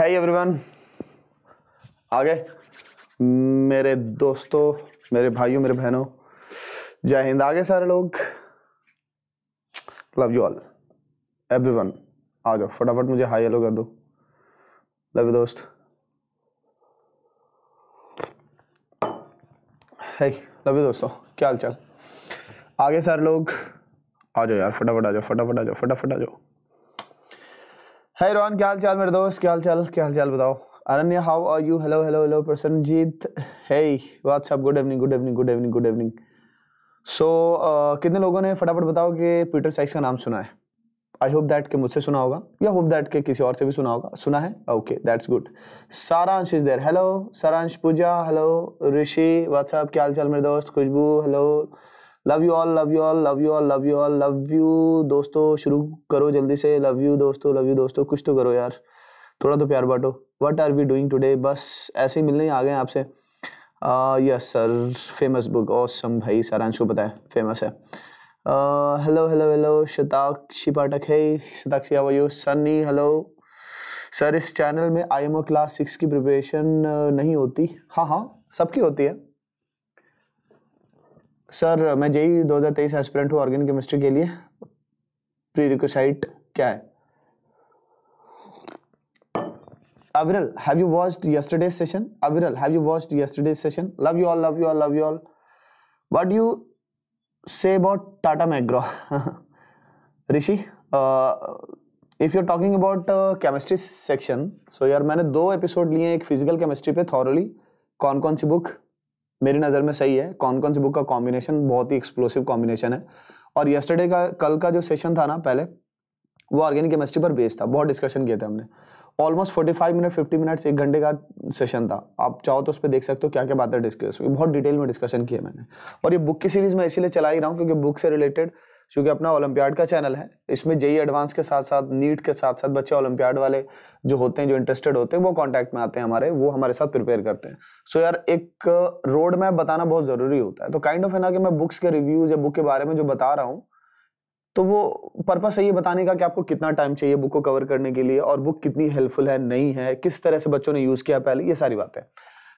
है एवरीवन आगे मेरे दोस्तों मेरे भाइयों मेरे बहनों जय हिंद आगे सारे लोग लव यू ऑल एवरीवन आ जाओ फटाफट मुझे हाई हेलो कर दो लव यू दोस्त है लव यू दोस्तों क्या हाल चाल आगे सारे लोग आ जाओ यार फटाफट आ जाओ फटाफट आ जाओ फटाफट आ जाओ हाय रोहन क्या हाल चाल मेरे दोस्त क्या हाल चाल क्या हाल चाल बताओ Ananya how are you hello hello hello Prasanjit है what's up good evening good evening good evening good evening so कितने लोगों ने फटाफट बताओ कि पीटर साइक्स का नाम सुना है आई होप दैट के मुझसे सुना होगा या होप दैट के किसी और से भी सुना होगा सुना है okay that's good Saransh is there hello Saransh Pooja hello Rishi WhatsApp क्या हाल चाल मेरे दोस्त Khushboo hello love you all love you all love you all love you all love you दोस्तों शुरू करो जल्दी से लव यू दोस्तों लव यू दोस्तों कुछ तो करो यार थोड़ा तो प्यार बांटो what are we doing today बस ऐसे ही मिलने आ गए आपसे yes sir famous book awesome भाई सारांश को पता है फेमस है hello hello hello Shatakshi Pathak है शताक्षी आवा यू सनी हेलो सर इस चैनल में I M O class six की प्रिपरेशन नहीं होती हाँ हाँ सबकी होती है सर मैं जेई दो हज़ार तेईस एस्पिरेंट हूँ ऑर्गेनिक केमिस्ट्री के लिए प्री रिक्वसाइट क्या है Aviral have you watched yesterday session Aviral have you watched yesterday session love you all love you all love you all what you say about Tata McGraw Rishi if you're talking about chemistry section so यार मैंने दो episode लिए एक physical chemistry पे thoroughly कौन कौन सी book मेरी नज़र में सही है कौन कौन सी बुक का कॉम्बिनेशन बहुत ही एक्सप्लोसिव कॉम्बिनेशन है और यस्टरडे का कल का जो सेशन था ना पहले वो ऑर्गेनिक केमिस्ट्री पर बेस्ड था बहुत डिस्कशन किए थे हमने almost forty five minute fifty minutes एक घंटे का सेशन था आप चाहो तो उस पर देख सकते हो क्या क्या बातें डिस्कस हुई बहुत डिटेल में डिस्कशन किया मैंने और ये बुक की सीरीज मैं इसीलिए चला ही रहा हूँ क्योंकि बुक से रिलेटेड क्योंकि अपना ओलंपियाड का चैनल है इसमें जेई एडवांस के साथ साथ नीट के साथ साथ बच्चे ओलंपियाड वाले जो होते हैं जो इंटरेस्टेड होते हैं वो कॉन्टैक्ट में आते हैं हमारे वो हमारे साथ प्रिपेयर करते हैं सो so यार एक रोड मैप बताना बहुत ज़रूरी होता है तो काइंड ऑफ है ना कि मैं बुक्स के रिव्यूज या बुक के बारे में जो बता रहा हूँ तो वो पर्पस है ये बताने का कि आपको कितना टाइम चाहिए बुक को कवर करने के लिए और बुक कितनी हेल्पफुल है नहीं है किस तरह से बच्चों ने यूज़ किया पहले ये सारी बातें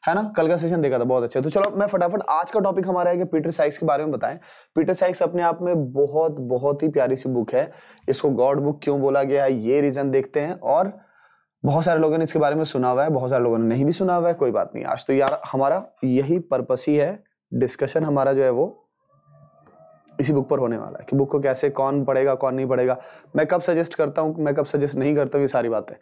है ना कल का सेशन देखा था बहुत अच्छा तो चलो मैं फटाफट आज का टॉपिक हमारा है कि पीटर साइक्स के बारे में बताएं पीटर साइक्स अपने आप में बहुत बहुत ही प्यारी सी बुक है इसको गॉड बुक क्यों बोला गया है ये रीजन देखते हैं और बहुत सारे लोगों ने इसके बारे में सुना हुआ है बहुत सारे लोगों ने नहीं भी सुना हुआ है कोई बात नहीं आज तो यार हमारा यही पर्पस ही है डिस्कशन हमारा जो है वो इसी बुक पर होने वाला है कि बुक को कैसे कौन पढ़ेगा कौन नहीं पढ़ेगा मैं कब सजेस्ट करता हूँ मैं कब सजेस्ट नहीं करता हूँ ये सारी बातें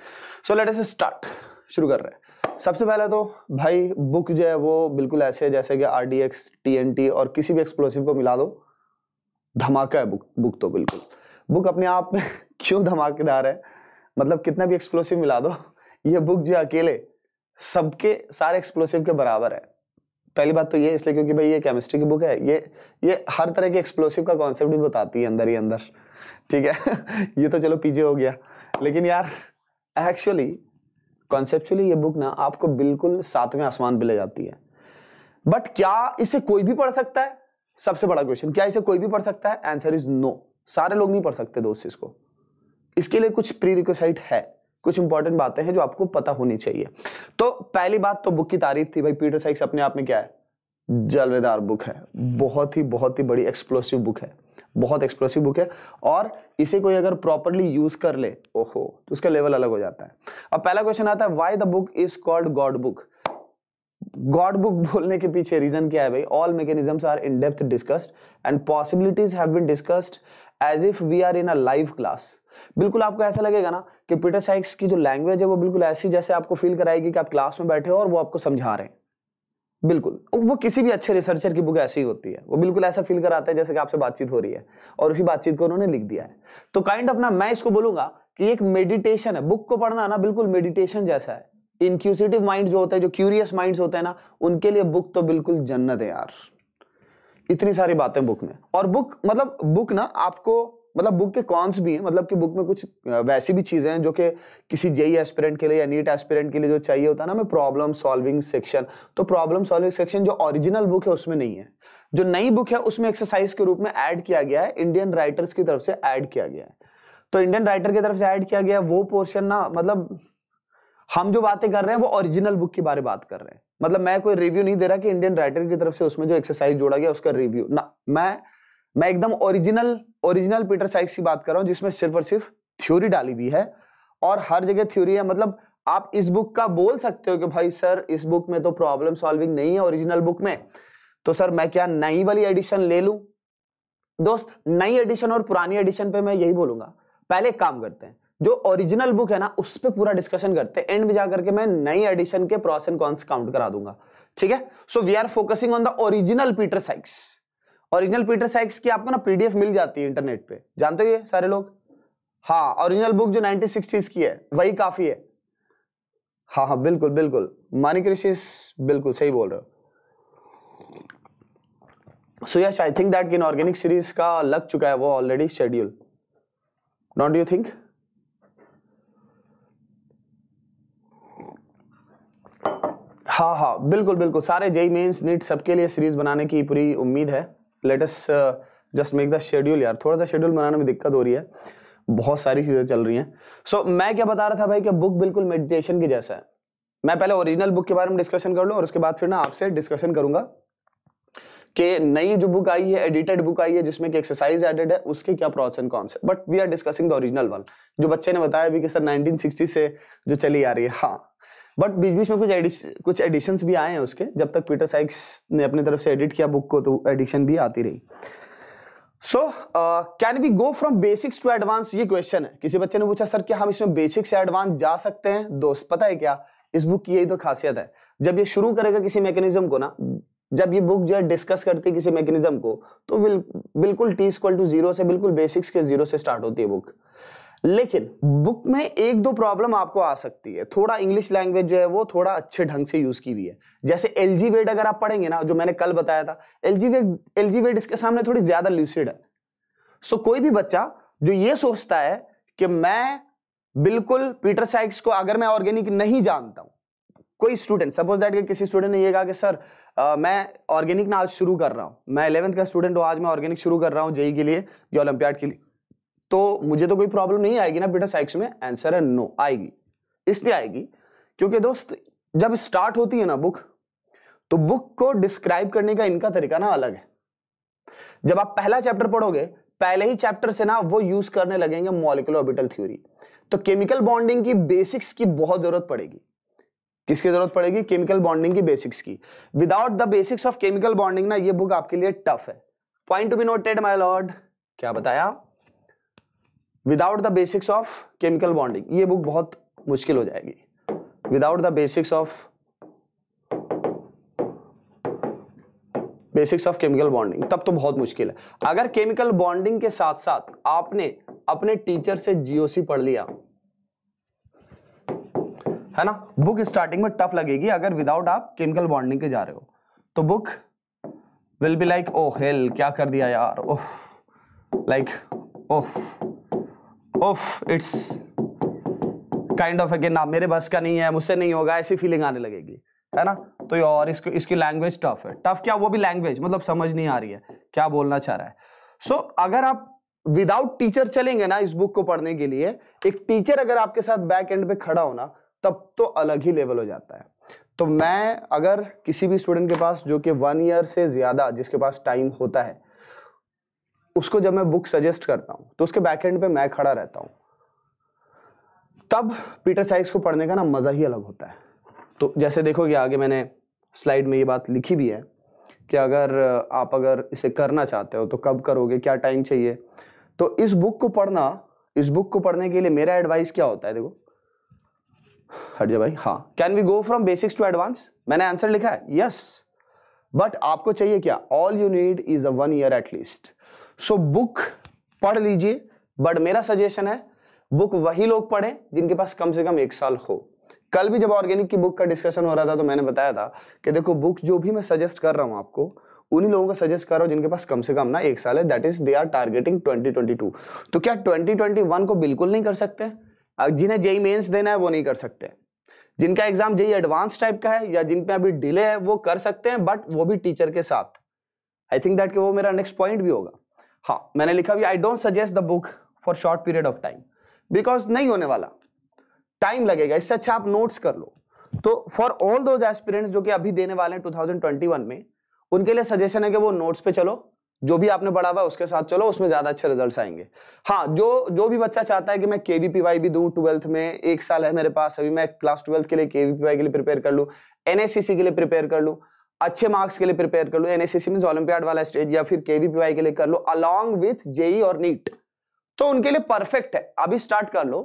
सो लेट एस स्टार्ट शुरू कर रहे हैं सबसे पहले तो भाई बुक जो है वो बिल्कुल ऐसे है जैसे कि R D X T N T और किसी भी एक्सप्लोसिव को मिला दो धमाका है बुक बुक तो बिल्कुल बुक अपने आप में क्यों धमाकेदार है मतलब कितना भी एक्सप्लोसिव मिला दो ये बुक जो अकेले सबके सारे एक्सप्लोसिव के बराबर है पहली बात तो ये इसलिए क्योंकि भाई ये केमिस्ट्री की बुक है ये ये हर तरह के एक्सप्लोसिव का कॉन्सेप्ट भी बताती है अंदर ही अंदर ठीक है ये तो चलो पीजे हो गया लेकिन यार एक्चुअली कॉन्सेप्चुअली ये बुक ना आपको बिल्कुल सातवें आसमान पे ले जाती है बट क्या इसे कोई भी पढ़ सकता है सबसे बड़ा क्वेश्चन क्या इसे कोई भी पढ़ सकता है आंसर इज नो सारे लोग नहीं पढ़ सकते दोस्त इसको इसके लिए कुछ प्री रिक्वेसाइट है कुछ इंपॉर्टेंट बातें हैं जो आपको पता होनी चाहिए तो पहली बात तो बुक की तारीफ थी भाई पीटर साइक्स अपने आप में क्या है जलवेदार बुक है बहुत ही बहुत ही बड़ी एक्सप्लोसिव बुक है बहुत एक्सप्लोसिव बुक है और इसे कोई अगर प्रॉपरली यूज कर ले ओहो तो उसका लेवल अलग हो जाता है अब पहला क्वेश्चन आता है why the book is called god book god book बोलने के पीछे रीजन क्या है भाई all mechanisms are in depth discussed and possibilities have been discussed as if we are in a live class बिल्कुल आपको ऐसा लगेगा ना कि पीटर साइक्स की जो लैंग्वेज है वो बिल्कुल ऐसी जैसे आपको फील कराएगी कि आप क्लास में बैठे हो और वो आपको समझा रहे हैं बिल्कुल वो किसी भी अच्छे रिसर्चर की बुक ऐसी ही होती है वो बिल्कुल ऐसा फील कराता है जैसे कि आपसे बातचीत हो रही है और उसी बातचीत को उन्होंने लिख दिया है तो काइंड ऑफ ना मैं इसको बोलूंगा कि एक मेडिटेशन है बुक को पढ़ना ना बिल्कुल मेडिटेशन जैसा है इनक्यूसिटिव माइंड जो होता है जो क्यूरियस माइंड होते हैं ना उनके लिए बुक तो बिल्कुल जन्नत है यार इतनी सारी बातें बुक में और बुक मतलब बुक ना आपको मतलब बुक के कॉन्स भी हैं मतलब कि बुक में कुछ वैसी भी चीज़ें हैं जो कि किसी जेई एस्पिरेंट के लिए या नीट एस्पिरेंट के लिए जो चाहिए होता है ना मैं प्रॉब्लम सॉल्विंग सेक्शन तो प्रॉब्लम सॉल्विंग सेक्शन जो ओरिजिनल बुक है उसमें नहीं है जो नई बुक है उसमें एक्सरसाइज के रूप में ऐड किया गया है इंडियन राइटर्स की तरफ से ऐड किया गया है तो इंडियन राइटर की तरफ से ऐड किया गया वो पोर्शन ना मतलब हम जो बातें कर रहे हैं वो ओरिजिनल बुक के बारे में बात कर रहे हैं मतलब मैं कोई रिव्यू नहीं दे रहा कि इंडियन राइटर की तरफ से उसमें जो एक्सरसाइज जोड़ा गया उसका रिव्यू ना मैं मैं एकदम ओरिजिनल ओरिजिनल पीटर साइक्स की बात कर रहा हूं जिसमें सिर्फ और सिर्फ थ्योरी डाली हुई है और हर जगह थ्योरी है मतलब आप इस बुक का बोल सकते हो कि भाई सर इस बुक में तो प्रॉब्लम सॉल्विंग नहीं है ओरिजिनल बुक में तो सर मैं क्या नई वाली एडिशन ले लू दोस्त नई एडिशन और पुरानी एडिशन पे मैं यही बोलूंगा पहले काम करते हैं जो ओरिजिनल बुक है ना उस पर पूरा डिस्कशन करते हैं एंड में जाकर के मैं नई एडिशन के प्रॉस एंड कॉन्स काउंट करा दूंगा ठीक है so we are focusing on the original Peter Sykes original Peter Sykes की आपको ना पीडीएफ मिल जाती है इंटरनेट पे जानते हो ये सारे लोग हाँ ओरिजिनल बुक जो नाइनटीन सिक्सटीज की है वही काफी है हाँ हाँ बिल्कुल बिल्कुल मानिक ऋषिस बिल्कुल सही बोल रहे हो so yes I think that inorganic series का लग चुका है वो already schedule not you think हाँ हाँ बिल्कुल बिल्कुल सारे जेई मेन्स नीट सबके लिए सीरीज बनाने की पूरी उम्मीद है us just make the schedule यार थोड़ा सा शेड्यूल बनाने में दिक्कत हो रही है बहुत सारी चीज़ें चल रही हैं सो so, मैं क्या बता रहा था भाई कि बुक बिल्कुल मेडिटेशन की जैसा है मैं पहले ओरिजिनल बुक के बारे में डिस्कशन कर लूँ और उसके बाद फिर ना आपसे डिस्कशन करूंगा कि नई जो बुक आई है एडिटेड बुक आई है जिसमें कि एक्सरसाइज एडेड है उसके क्या प्रॉस एंड कॉन्स है but we are discussing the original one जो बच्चे ने बताया भी कि सर 1960 से जो चली आ रही है हाँ बट बीच बीच में कुछ एडिश कुछ एडिशन भी आए हैं उसके जब तक पीटर साइक्स ने अपनी तरफ से एडिट किया बुक को तो एडिशन भी आती रही so can we go from basics to advance ये क्वेश्चन है किसी बच्चे ने पूछा सर क्या हम इसमें बेसिक से एडवांस जा सकते हैं दोस्त पता है क्या इस बुक की यही तो खासियत है जब ये शुरू करेगा किसी मैकेनिज्म को ना जब ये बुक जो है डिस्कस करती है किसी मैकेनिज्म को तो बिल, बिल्कुल टी इक्वल टू जीरो से बिल्कुल बेसिक्स के जीरो से स्टार्ट होती है बुक लेकिन बुक में एक दो प्रॉब्लम आपको आ सकती है थोड़ा इंग्लिश लैंग्वेज जो है वो थोड़ा अच्छे ढंग से यूज की हुई है जैसे एल जी वेड अगर आप पढ़ेंगे ना जो मैंने कल बताया था एल जी वेड एल जी वेड इसके सामने थोड़ी ज्यादा ल्यूसिड है सो कोई भी बच्चा जो ये सोचता है कि मैं बिल्कुल पीटर साइक्स को अगर मैं ऑर्गेनिक नहीं जानता हूं कोई स्टूडेंट सपोज दैट कि किसी स्टूडेंट ने ये कहा कि सर आ, मैं ऑर्गेनिक ना आज शुरू कर रहा हूं मैं इलेवंथ का स्टूडेंट हूँ आज मैं ऑर्गेनिक शुरू कर रहा हूँ जेई के लिए या ओलंपियाड के लिए तो मुझे तो कोई प्रॉब्लम नहीं आएगी ना बेटा साइक्स में आंसर है नो आएगी इसलिए आएगी क्योंकि दोस्त जब स्टार्ट होती है ना बुक तो बुक को डिस्क्राइब करने का इनका तरीका ना अलग है जब आप पहला चैप्टर पढ़ोगे पहले ही चैप्टर से ना वो यूज करने लगेंगे मॉलिकुलर ऑर्बिटल थ्योरी तो केमिकल बॉन्डिंग की बेसिक्स की बहुत जरूरत पड़ेगी किसकी जरूरत पड़ेगी केमिकल बॉन्डिंग की बेसिक्स की without the basics of chemical bonding ना ये बुक आपके लिए टफ है point to be noted my lord क्या बताया without the basics of chemical bonding ये बुक बहुत मुश्किल हो जाएगी without the basics of basics of chemical bonding तब तो बहुत मुश्किल है अगर केमिकल बॉन्डिंग के साथ साथ आपने अपने टीचर से जीओसी पढ़ लिया है ना बुक स्टार्टिंग में टफ लगेगी अगर विदाउट आप केमिकल बॉन्डिंग के जा रहे हो तो book will be like oh hell क्या कर दिया यार oh like oh of it's kind of again ना मेरे बस का नहीं है मुझसे नहीं होगा ऐसी फीलिंग आने लगेगी है ना तो ये और इसको इसकी लैंग्वेज टफ है टफ क्या वो भी लैंग्वेज मतलब समझ नहीं आ रही है क्या बोलना चाह रहा है सो so, अगर आप विदाउट टीचर चलेंगे ना इस बुक को पढ़ने के लिए एक टीचर अगर आपके साथ बैक एंड पे खड़ा हो ना तब तो अलग ही लेवल हो जाता है तो मैं अगर किसी भी स्टूडेंट के पास जो कि वन ईयर से ज़्यादा जिसके पास टाइम होता है उसको जब मैं बुक सजेस्ट करता हूँ तो उसके बैकहेंड पे मैं खड़ा रहता हूँ तब पीटर साइक्स को पढ़ने का ना मज़ा ही अलग होता है तो जैसे देखोगे आगे मैंने स्लाइड में ये बात लिखी भी है कि अगर आप अगर इसे करना चाहते हो तो कब करोगे क्या टाइम चाहिए तो इस बुक को पढ़ना इस बुक को पढ़ने के लिए मेरा एडवाइस क्या होता है देखो हट जा भाई हाँ can we go from basics to advance मैंने आंसर लिखा है यस yes. बट आपको चाहिए क्या all you need is a one year at least so book पढ़ लीजिए बट मेरा सजेशन है बुक वही लोग पढ़ें जिनके पास कम से कम एक साल हो कल भी जब ऑर्गेनिक की बुक का डिस्कशन हो रहा था तो मैंने बताया था कि देखो बुक जो भी मैं सजेस्ट कर रहा हूँ आपको उन्हीं लोगों को सजेस्ट कर रहा हूँ जिनके पास कम से कम ना एक साल है that is they are targeting 2022 तो क्या 2021 को बिल्कुल नहीं कर सकते जिन्हें जेई मेन्स देना है वो नहीं कर सकते जिनका एग्जाम जेई एडवांस टाइप का है या जिनपे अभी डिले है वो कर सकते हैं बट वो भी टीचर के साथ आई थिंक दैट वो मेरा नेक्स्ट पॉइंट भी होगा हाँ मैंने लिखा भी I don't suggest the book for short period of time because नहीं होने वाला टाइम लगेगा इससे अच्छा आप नोट्स कर लो तो फॉर ऑल दोज एस्पिरेंट्स जो कि अभी देने वाले हैं 2021 में उनके लिए सजेशन है कि वो नोट्स पे चलो जो भी आपने पढ़ा हुआ उसके साथ चलो उसमें ज्यादा अच्छे रिजल्ट्स आएंगे हाँ जो जो भी बच्चा चाहता है कि मैं केवीपीवाई भी दू ट्वेल्थ में एक साल है मेरे पास अभी मैं क्लास ट्वेल्थ के लिए केवीपीवाई के लिए प्रिपेयर कर लूँ एन के लिए प्रिपेयर कर लूँ अच्छे मार्क्स के लिए प्रिपेयर कर लो एनएसएससी मीन ओलंपियाड वाला स्टेज या फिर केवीपीवाई के लिए कर लो अलॉन्ग विथ जेई और नीट तो उनके लिए परफेक्ट है अभी स्टार्ट कर लो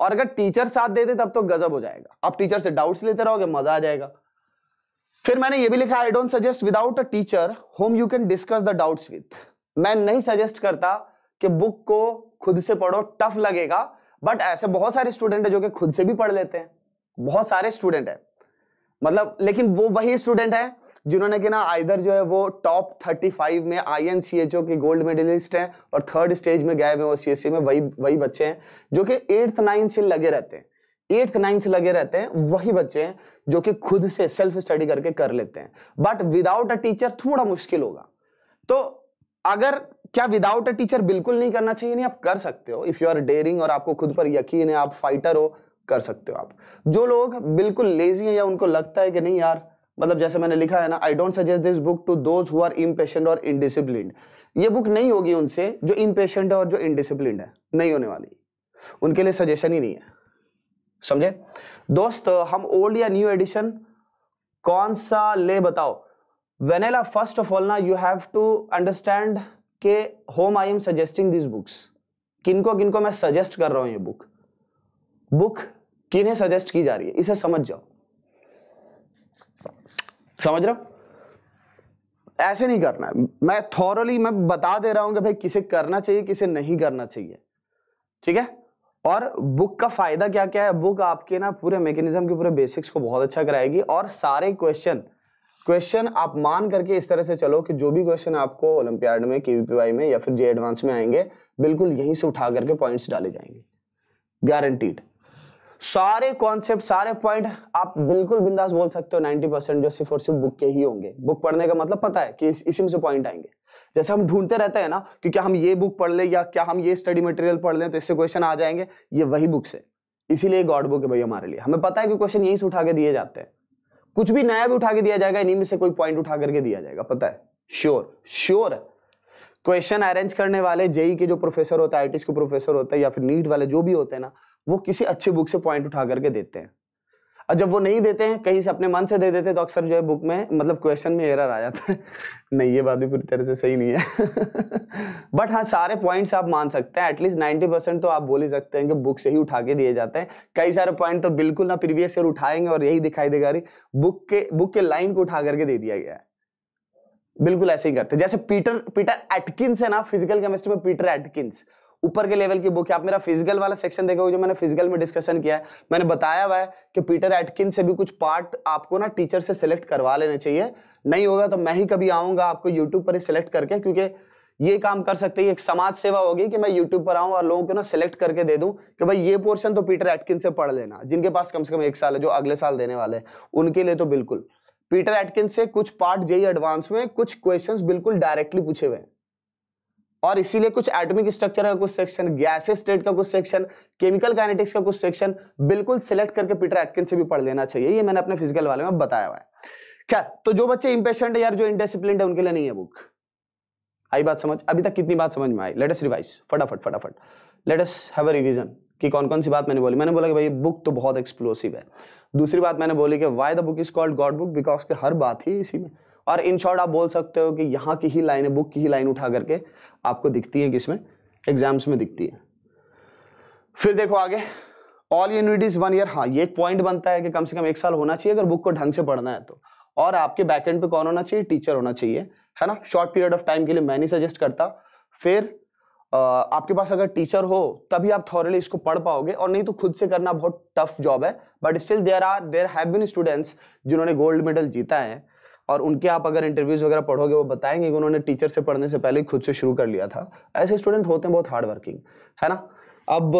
और अगर टीचर साथ देते तब तो गजब हो जाएगा आप टीचर से डाउट्स लेते रहोगे मजा आ जाएगा फिर मैंने ये भी लिखा I don't suggest without a teacher whom you can discuss the doubts with मैं नहीं सजेस्ट करता कि बुक को खुद से पढ़ो टफ लगेगा बट ऐसे बहुत सारे स्टूडेंट है जो कि खुद से भी पढ़ लेते हैं बहुत सारे स्टूडेंट है मतलब लेकिन वो वही स्टूडेंट है जिन्होंने कि ना आइधर जो है वो टॉप 35 में I N C H O के गोल्ड मेडलिस्ट हैं और थर्ड स्टेज में गए हुए वो सी एस सी में वही वही बच्चे हैं जो कि एट्थ नाइन्थ से लगे रहते हैं एट्थ नाइन्थ से लगे रहते हैं वही बच्चे हैं जो कि खुद से सेल्फ स्टडी करके कर लेते हैं बट विदाउट अ टीचर थोड़ा मुश्किल होगा तो अगर क्या विदाउट अ टीचर बिल्कुल नहीं करना चाहिए नहीं आप कर सकते हो इफ़ यू आर डेयरिंग और आपको खुद पर यकीन है आप फाइटर हो कर सकते हो आप जो लोग बिल्कुल लेजी हैं या उनको लगता है कि नहीं यार मतलब जैसे मैंने लिखा है ना I don't suggest this book to those who are impatient और इनडिसिप्लिन ये बुक नहीं होगी उनसे जो इम्पेशेंट है और जो इनडिसिप्लिन है नहीं होने वाली उनके लिए सजेशन ही नहीं है समझे दोस्त हम ओल्ड या न्यू एडिशन कौन सा ले बताओ वेनेला फर्स्ट ऑफ ऑल ना यू हैव टू अंडरस्टैंड के whom I am suggesting this books किनको किनको मैं सजेस्ट कर रहा हूं ये बुक बुक किन्हें सजेस्ट की जा रही है इसे समझ जाओ समझ रहे ऐसे नहीं करना है मैं थॉरली मैं बता दे रहा हूं कि भाई किसे करना चाहिए किसे नहीं करना चाहिए ठीक है और बुक का फायदा क्या क्या है बुक आपके ना पूरे मैकेनिज्म के पूरे बेसिक्स को बहुत अच्छा कराएगी और सारे क्वेश्चन क्वेश्चन आप मान करके इस तरह से चलो कि जो भी क्वेश्चन आपको ओलंपियाड में केवीपीवाई में या फिर जे एडवांस में आएंगे बिल्कुल यहीं से उठा करके पॉइंट्स डाले जाएंगे गारंटीड सारे कॉन्सेप्ट सारे पॉइंट आप बिल्कुल बिंदास बोल सकते हो 90 परसेंट जो सिर्फ और सिर्फ बुक के ही होंगे बुक पढ़ने का मतलब पता है कि इस, इसी में से पॉइंट आएंगे जैसे हम ढूंढते रहते हैं ना कि क्या हम ये बुक पढ़ ले या क्या हम ये स्टडी मटेरियल पढ़ लें तो इससे क्वेश्चन आ जाएंगे ये वही बुक से इसीलिए गॉड बुक है भाई हमारे लिए हमें पता है कि क्वेश्चन यहीं से उठा के दिए जाते हैं कुछ भी नया भी उठा के दिया जाएगा इन्हीं में से कोई पॉइंट उठा करके दिया जाएगा पता है श्योर श्योर है क्वेश्चन अरेंज करने वाले जेई के जो प्रोफेसर होते हैं आईटीस के प्रोफेसर होते हैं या फिर नीट वाले जो भी होते हैं ना वो किसी अच्छी बुक से पॉइंट उठा करके देते हैं और जब वो नहीं देते हैं कहीं से अपने मन से दे देते हैं तो अक्सर जो है बुक में मतलब क्वेश्चन में एरर आ जाता है नहीं ये बात भी पूरी तरह से सही नहीं है बट हाँ सारे पॉइंट्स आप मान सकते हैं एटलीस्ट नाइनटी परसेंट तो आप बोल ही सकते हैं कि बुक से ही उठा के दिए जाते हैं कई सारे पॉइंट तो बिल्कुल ना प्रीवियस ईयर उठाएंगे और यही दिखाई देगा रही बुक के बुक के लाइन को उठा करके दे दिया गया है बिल्कुल ऐसे ही करते जैसे पीटर पीटर एटकिंस है ना फिजिकल केमिस्ट्री में पीटर एटकिंस ऊपर के लेवल की बुक है आप मेरा फिजिकल वाला सेक्शन देखोगे जो मैंने फिजिकल में डिस्कशन किया है मैंने बताया हुआ है कि पीटर एटकिन से भी कुछ पार्ट आपको ना टीचर से सिलेक्ट करवा लेने चाहिए नहीं होगा तो मैं ही कभी आऊंगा आपको यूट्यूब पर ही सिलेक्ट करके क्योंकि ये काम कर सकते हैं एक समाज सेवा होगी कि मैं यूट्यूब पर आऊँ और लोगों को ना सिलेक्ट करके दे दूँ कि भाई ये पोर्शन तो पीटर एटकिन से पढ़ लेना जिनके पास कम से कम एक साल है जो अगले साल देने वाले हैं उनके लिए तो बिल्कुल पीटर एटकिन से कुछ पार्ट जेई एडवांस में कुछ क्वेश्चंस बिल्कुल डायरेक्टली पूछे हुए हैं और इसीलिए कुछ एटॉमिक स्ट्रक्चर का कुछ सेक्शन गैसेस स्टेट का कुछ सेक्शन केमिकल काइनेटिक्स का कुछ सेक्शन बिल्कुल सिलेक्ट करके पीटर एटकिन से भी पढ़ लेना चाहिए ये मैंने अपने फिजिकल वाले में बताया हुआ है क्या तो जो बच्चे इंपेशेंट है यार जो इंडिसिप्लिन है उनके लिए नहीं है बुक आई बात समझ अभी तक कितनी बात समझ में आई लेटेस्ट रिवाइज फटाफट फटाफट लेटस हैव अ रिविजन कि कौन कौन सी बात मैंने बोली मैंने बोला कि भाई बुक तो बहुत एक्सप्लोसिव है दूसरी बात मैंने बोली कि why the book is called god book because के हर बात ही इसी में और इन शॉर्ट आप बोल सकते हो कि यहाँ की ही लाइन बुक की ही लाइन उठा करके आपको दिखती है किसमें एग्जाम्स में दिखती है फिर देखो आगे ऑल यूनिटीज वन ईयर हाँ ये एक पॉइंट बनता है कि कम से कम एक साल होना चाहिए अगर बुक को ढंग से पढ़ना है तो और आपके एंड पे कौन होना चाहिए टीचर होना चाहिए है ना शॉर्ट पीरियड ऑफ टाइम के लिए मैं नहीं सजेस्ट करता फिर आपके पास अगर टीचर हो तभी आप थॉरली इसको पढ़ पाओगे और नहीं तो खुद से करना बहुत टफ जॉब है but still there are there have been students जिन्होंने गोल्ड मेडल जीता है और उनके आप अगर इंटरव्यूज़ वगैरह पढ़ोगे वो बताएंगे कि उन्होंने टीचर से पढ़ने से पहले खुद से शुरू कर लिया था ऐसे स्टूडेंट होते हैं बहुत हार्ड वर्किंग है ना अब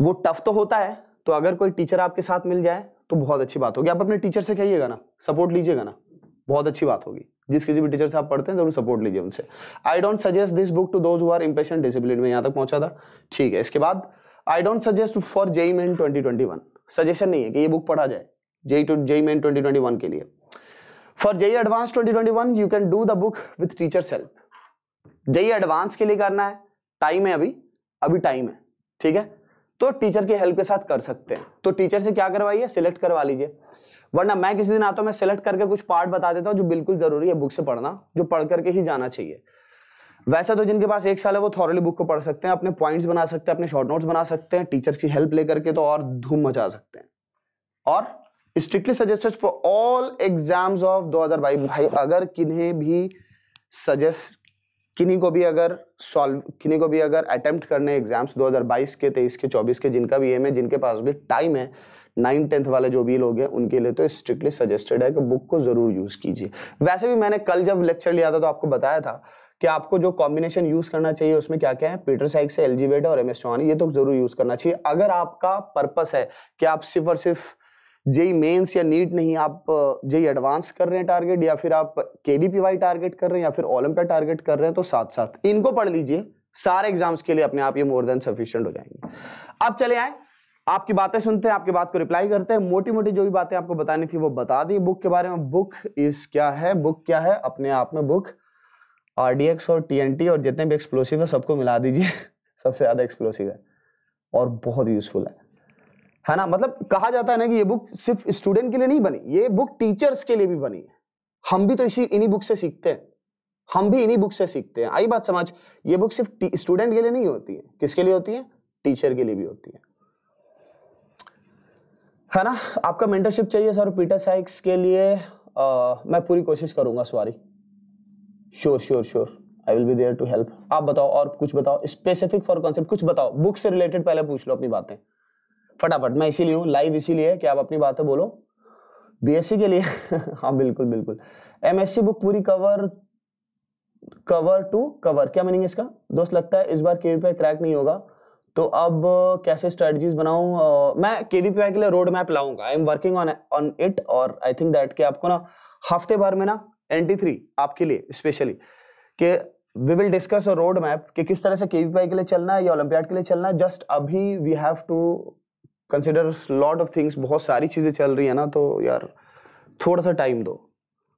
वो टफ तो होता है तो अगर कोई टीचर आपके साथ मिल जाए तो बहुत अच्छी बात होगी आप अपने टीचर से कहिएगा ना सपोर्ट लीजिएगा ना बहुत अच्छी बात होगी जिस किसी भी टीचर से आप पढ़ते हैं जरूर सपोर्ट लीजिए उनसे I don't suggest this book to those are impatient discipline में यहाँ तक पहुंचा था ठीक है इसके बाद I don't suggest for JEE main twenty suggestion नहीं है कि ये बुक पढ़ा जाए JEE to JEE main twenty के लिए for JEE advance 2021 you can do the book with teacher self JEE advance के लिए करना है टाइम है अभी अभी टाइम है ठीक है तो टीचर के हेल्प के साथ कर सकते हैं तो टीचर से क्या करवाइए सिलेक्ट करवा लीजिए वरना मैं किसी दिन आता हूं मैं सेलेक्ट करके कुछ पार्ट बता देता हूं जो बिल्कुल जरूरी है बुक से पढ़ना जो पढ़ करके ही जाना चाहिए वैसा तो जिनके पास एक साल है वो थॉरली बुक को पढ़ सकते हैं अपने पॉइंट्स बना सकते हैं अपने शॉर्ट नोट्स बना सकते हैं टीचर्स की हेल्प लेकर के तो और धूम मचा सकते हैं और strictly suggested for all exams of 2022 भाई, भाई अगर किन्हें भी सजेस्ट किन्हीं को भी अगर सॉल्व किन्हीं को भी अगर अटेम्प्ट करने एग्जाम्स 2022 के तेईस के 24 के जिनका भी एम है जिनके पास भी टाइम है नाइन टेंथ वाले जो भी लोग हैं उनके लिए तो स्ट्रिक्टली सजेस्टेड है कि बुक को ज़रूर यूज़ कीजिए वैसे भी मैंने कल जब लेक्चर लिया था तो आपको बताया था कि आपको जो कॉम्बिनेशन यूज़ करना चाहिए उसमें क्या क्या है पीटर साइक से एल जी और एम एस ये तो ज़रूर यूज़ करना चाहिए अगर आपका पर्पस है कि आप सिर्फ और सिर्फ जेई मेंस या नीट नहीं आप जेई एडवांस कर रहे हैं टारगेट या फिर आप के टारगेट कर रहे हैं या फिर ओलंपिया टारगेट कर रहे हैं तो साथ साथ इनको पढ़ लीजिए सारे एग्जाम्स के लिए अपने आप ये मोर देन सफिशियंट हो जाएंगे अब चले आए आपकी बातें सुनते हैं आपकी बात को रिप्लाई करते हैं मोटी मोटी जो भी बातें आपको बतानी थी वो बता दी बुक के बारे में बुक इज क्या है बुक क्या है अपने आप में बुक आरडीएक्स और टीएनटी और जितने भी एक्सप्लोसिव है सबको मिला दीजिए सबसे ज्यादा एक्सप्लोसिव है और बहुत यूजफुल है है ना मतलब कहा जाता है ना कि ये बुक सिर्फ स्टूडेंट के लिए नहीं बनी ये बुक टीचर्स के लिए भी बनी है हम भी तो इसी इन्हीं बुक से सीखते हैं हम भी इन्हीं बुक से सीखते हैं आई बात समझ ये बुक सिर्फ स्टूडेंट के लिए नहीं होती है किसके लिए होती है टीचर के लिए भी होती है है ना आपका मेंटरशिप चाहिए सर पीटर साइक्स के लिए आ, मैं पूरी कोशिश करूंगा sorry sure sure sure I will be there to help आप बताओ और कुछ बताओ स्पेसिफिक फॉर कॉन्सेप्ट कुछ बताओ बुक से रिलेटेड पहले पूछ लो अपनी बातें फटाफट मैं इसीलिए हूँ लाइव इसीलिए कि आप अपनी बातें बोलो बीएससी के लिए हाँ बिल्कुल बिल्कुल एमएससी बुक पूरी कवर कवर टू कवर क्या मीनिंग इसका दोस्त लगता है इस बार के पे क्रैक नहीं होगा तो अब कैसे स्ट्रेटजीज बनाऊं मैं केवी के लिए रोड मैप लाऊंगा I am working on on it और आई थिंक दैट कि आपको ना हफ्ते भर में ना एन थ्री आपके लिए स्पेशली के we will discuss a road map कि किस तरह से केवी के लिए चलना है या ओलंपियाड के लिए चलना है जस्ट अभी we have to consider lot of things बहुत सारी चीज़ें चल रही है ना तो यार थोड़ा सा टाइम दो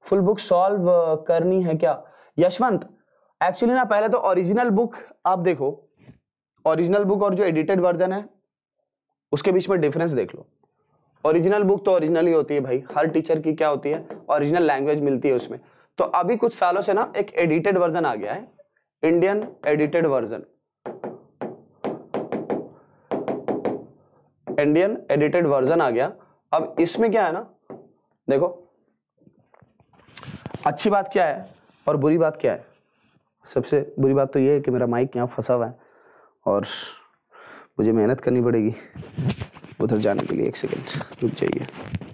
फुल बुक सॉल्व करनी है क्या यशवंत एक्चुअली ना पहले तो ओरिजिनल बुक आप देखो ओरिजिनल बुक और जो एडिटेड वर्जन है उसके बीच में डिफरेंस देख लो ओरिजिनल बुक तो ओरिजिनल ही होती है भाई हर टीचर की क्या होती है ओरिजिनल लैंग्वेज मिलती है उसमें तो अभी कुछ सालों से ना एक एडिटेड वर्जन आ गया है Indian edited version Indian edited version आ गया अब इसमें क्या है ना देखो अच्छी बात क्या है और बुरी बात क्या है सबसे बुरी बात तो ये है कि मेरा माइक यहाँ फंसा हुआ है और मुझे मेहनत करनी पड़ेगी उधर जाने के लिए एक सेकेंड रुक जाइए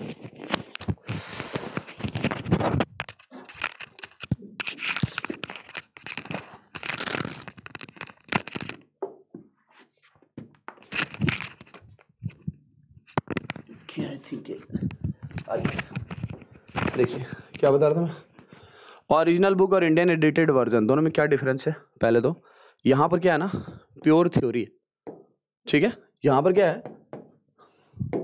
क्या बता रहा था मैं ओरिजिनल बुक और इंडियन एडिटेड वर्जन दोनों में क्या डिफरेंस है पहले तो यहाँ पर क्या है ना प्योर थ्योरी ठीक है यहाँ पर क्या है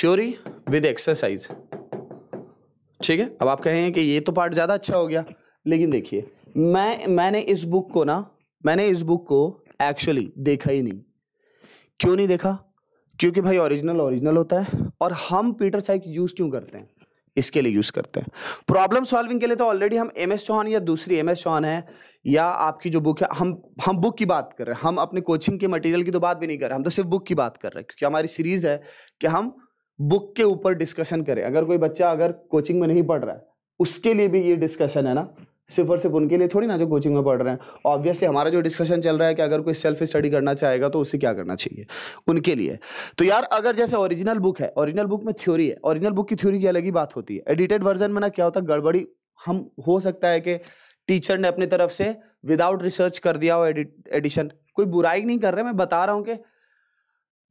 थ्योरी विद एक्सरसाइज ठीक है अब आप कहेंगे कि ये तो पार्ट ज़्यादा अच्छा हो गया लेकिन देखिए मैं मैंने इस बुक को ना मैंने इस बुक को एक्चुअली देखा ही नहीं क्यों नहीं देखा क्योंकि भाई ओरिजिनल ओरिजिनल होता है और हम पीटर साइक्स यूज़ क्यों करते हैं इसके लिए यूज़ करते हैं प्रॉब्लम सॉल्विंग के लिए तो ऑलरेडी हम एम एस चौहान या दूसरी एम एस चौहान है या आपकी जो बुक है हम हम बुक की बात कर रहे हैं हम अपने कोचिंग के मटेरियल की तो बात भी नहीं कर रहे हम तो सिर्फ बुक की बात कर रहे हैं क्योंकि हमारी सीरीज़ है कि हम बुक के ऊपर डिस्कशन करें अगर कोई बच्चा अगर कोचिंग में नहीं पढ़ रहा है उसके लिए भी ये डिस्कशन है ना सिर्फ और सिर्फ उनके लिए थोड़ी ना जो कोचिंग में पढ़ रहे हैं ऑब्वियसली हमारा जो डिस्कशन चल रहा है कि अगर कोई सेल्फ स्टडी करना चाहेगा तो उसे क्या करना चाहिए उनके लिए तो यार अगर जैसे ओरिजिनल बुक है ओरिजिनल बुक में थ्योरी है ओरिजिनल बुक की थ्योरी की अलग ही बात होती है एडिटेड वर्जन में ना क्या होता है गड़बड़ी हम हो सकता है कि टीचर ने अपनी तरफ से विदाउट रिसर्च कर दिया हो एडिशन कोई बुराई नहीं कर रहे मैं बता रहा हूँ कि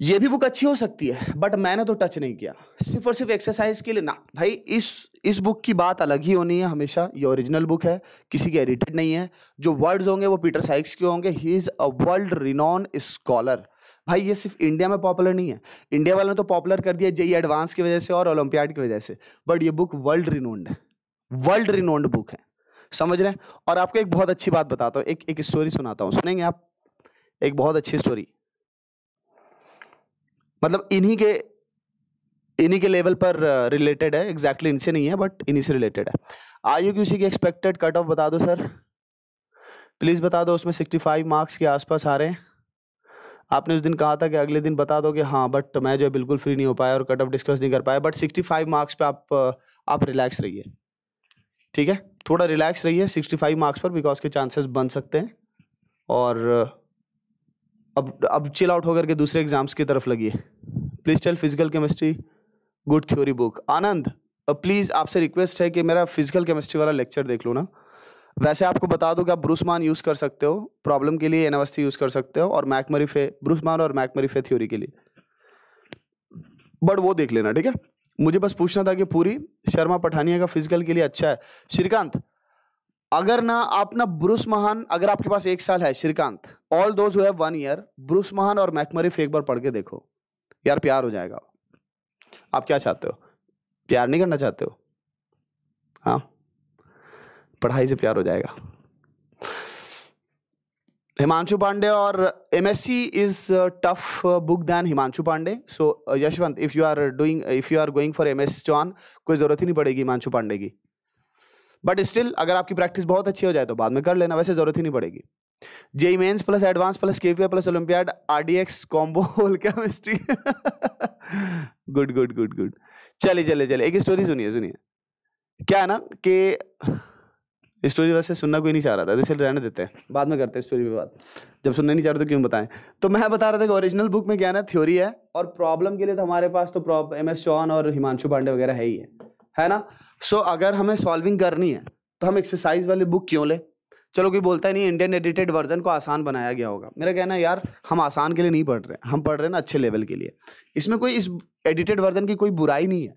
ये भी बुक अच्छी हो सकती है बट मैंने तो टच नहीं किया सिर्फ और सिर्फ एक्सरसाइज के लिए ना भाई इस इस बुक की बात अलग ही होनी है हमेशा ये ओरिजिनल बुक है किसी के एडिटेड नहीं है जो वर्ड्स होंगे वो पीटर साइक्स के होंगे he is a world renowned scholar भाई ये सिर्फ इंडिया में पॉपुलर नहीं है इंडिया वालों ने तो पॉपुलर कर दिया जेई एडवांस e की वजह से और ओलंपियाड की वजह से बट ये बुक वर्ल्ड रिनोन्ड है वर्ल्ड रिनोन्ड बुक है समझ रहे हैं और आपको एक बहुत अच्छी बात बताता हूँ एक एक स्टोरी सुनाता हूँ सुनेंगे आप एक बहुत अच्छी स्टोरी मतलब इन्हीं के इन्हीं के लेवल पर रिलेटेड uh, है एग्जैक्टली exactly इनसे नहीं है बट इन्हीं से रिलेटेड है आई यू की एक्सपेक्टेड कट ऑफ बता दो सर प्लीज़ बता दो उसमें सिक्सटी फाइव मार्क्स के आसपास आ रहे हैं आपने उस दिन कहा था कि अगले दिन बता दो कि हाँ बट मैं जो है बिल्कुल फ्री नहीं हो पाया और कट ऑफ डिस्कस नहीं कर पाया बट सिक्सटी फाइव मार्क्स पर आप uh, आप रिलैक्स रहिए ठीक है थोड़ा रिलैक्स रहिए सिक्सटी फाइव मार्क्स पर बिकॉज के चांसेस बन सकते हैं और uh, अब अब चिल आउट होकर के दूसरे एग्जाम्स की तरफ लगी please tell physical chemistry good theory book Anand please आपसे रिक्वेस्ट है कि मेरा फिजिकल केमिस्ट्री वाला लेक्चर देख लो ना वैसे आपको बता दूं कि आप ब्रूसमान यूज़ कर सकते हो प्रॉब्लम के लिए एनावस्थी यूज़ कर सकते हो और मैकमरीफे ब्रूसमान और मैकमरीफे थ्योरी के लिए बट वो देख लेना ठीक है मुझे बस पूछना था कि पूरी शर्मा पठानिया का फिजिकल के लिए अच्छा है श्रीकांत अगर ना आप ना ब्रूस महान अगर आपके पास एक साल है Shrikant all those who one year Bruce Mahan और मैकमरिफ एक बार पढ़ के देखो यार प्यार हो जाएगा आप क्या चाहते हो प्यार नहीं करना चाहते हो हाँ पढ़ाई से प्यार हो जाएगा हिमांशु पांडे और M S C is tough book than Himanshu Pande so uh, Yashwant if you are doing if you are going for M S जॉन कोई ज़रूरत ही नहीं पड़ेगी हिमांशु पांडे की बट स्टिल अगर आपकी प्रैक्टिस बहुत अच्छी हो जाए तो बाद में कर लेना वैसे जरूरत ही नहीं पड़ेगी JEE mains plus advance plus के plus olympiad R D X combo whole chemistry good good good good चलिए चलिए चले एक स्टोरी सुनिए सुनिए क्या है ना कि स्टोरी वैसे सुनना कोई नहीं चाह रहा था तो चलिए रहने देते हैं बाद में करते हैं स्टोरी पे बात जब सुनना नहीं चाह रहे तो क्यों बताएं तो मैं बता रहा था कि ओरिजिनल बुक में क्या ना थ्योरी है और प्रॉब्लम के लिए तो हमारे पास तो एम एस चौहान और हिमांशु पांडे वगैरह है ही है है ना सो so, अगर हमें सॉल्विंग करनी है तो हम एक्सरसाइज वाली बुक क्यों लें चलो कोई बोलता है नहीं इंडियन एडिटेड वर्जन को आसान बनाया गया होगा मेरा कहना है यार हम आसान के लिए नहीं पढ़ रहे हम पढ़ रहे हैं ना अच्छे लेवल के लिए इसमें कोई इस एडिटेड वर्जन की कोई बुराई नहीं है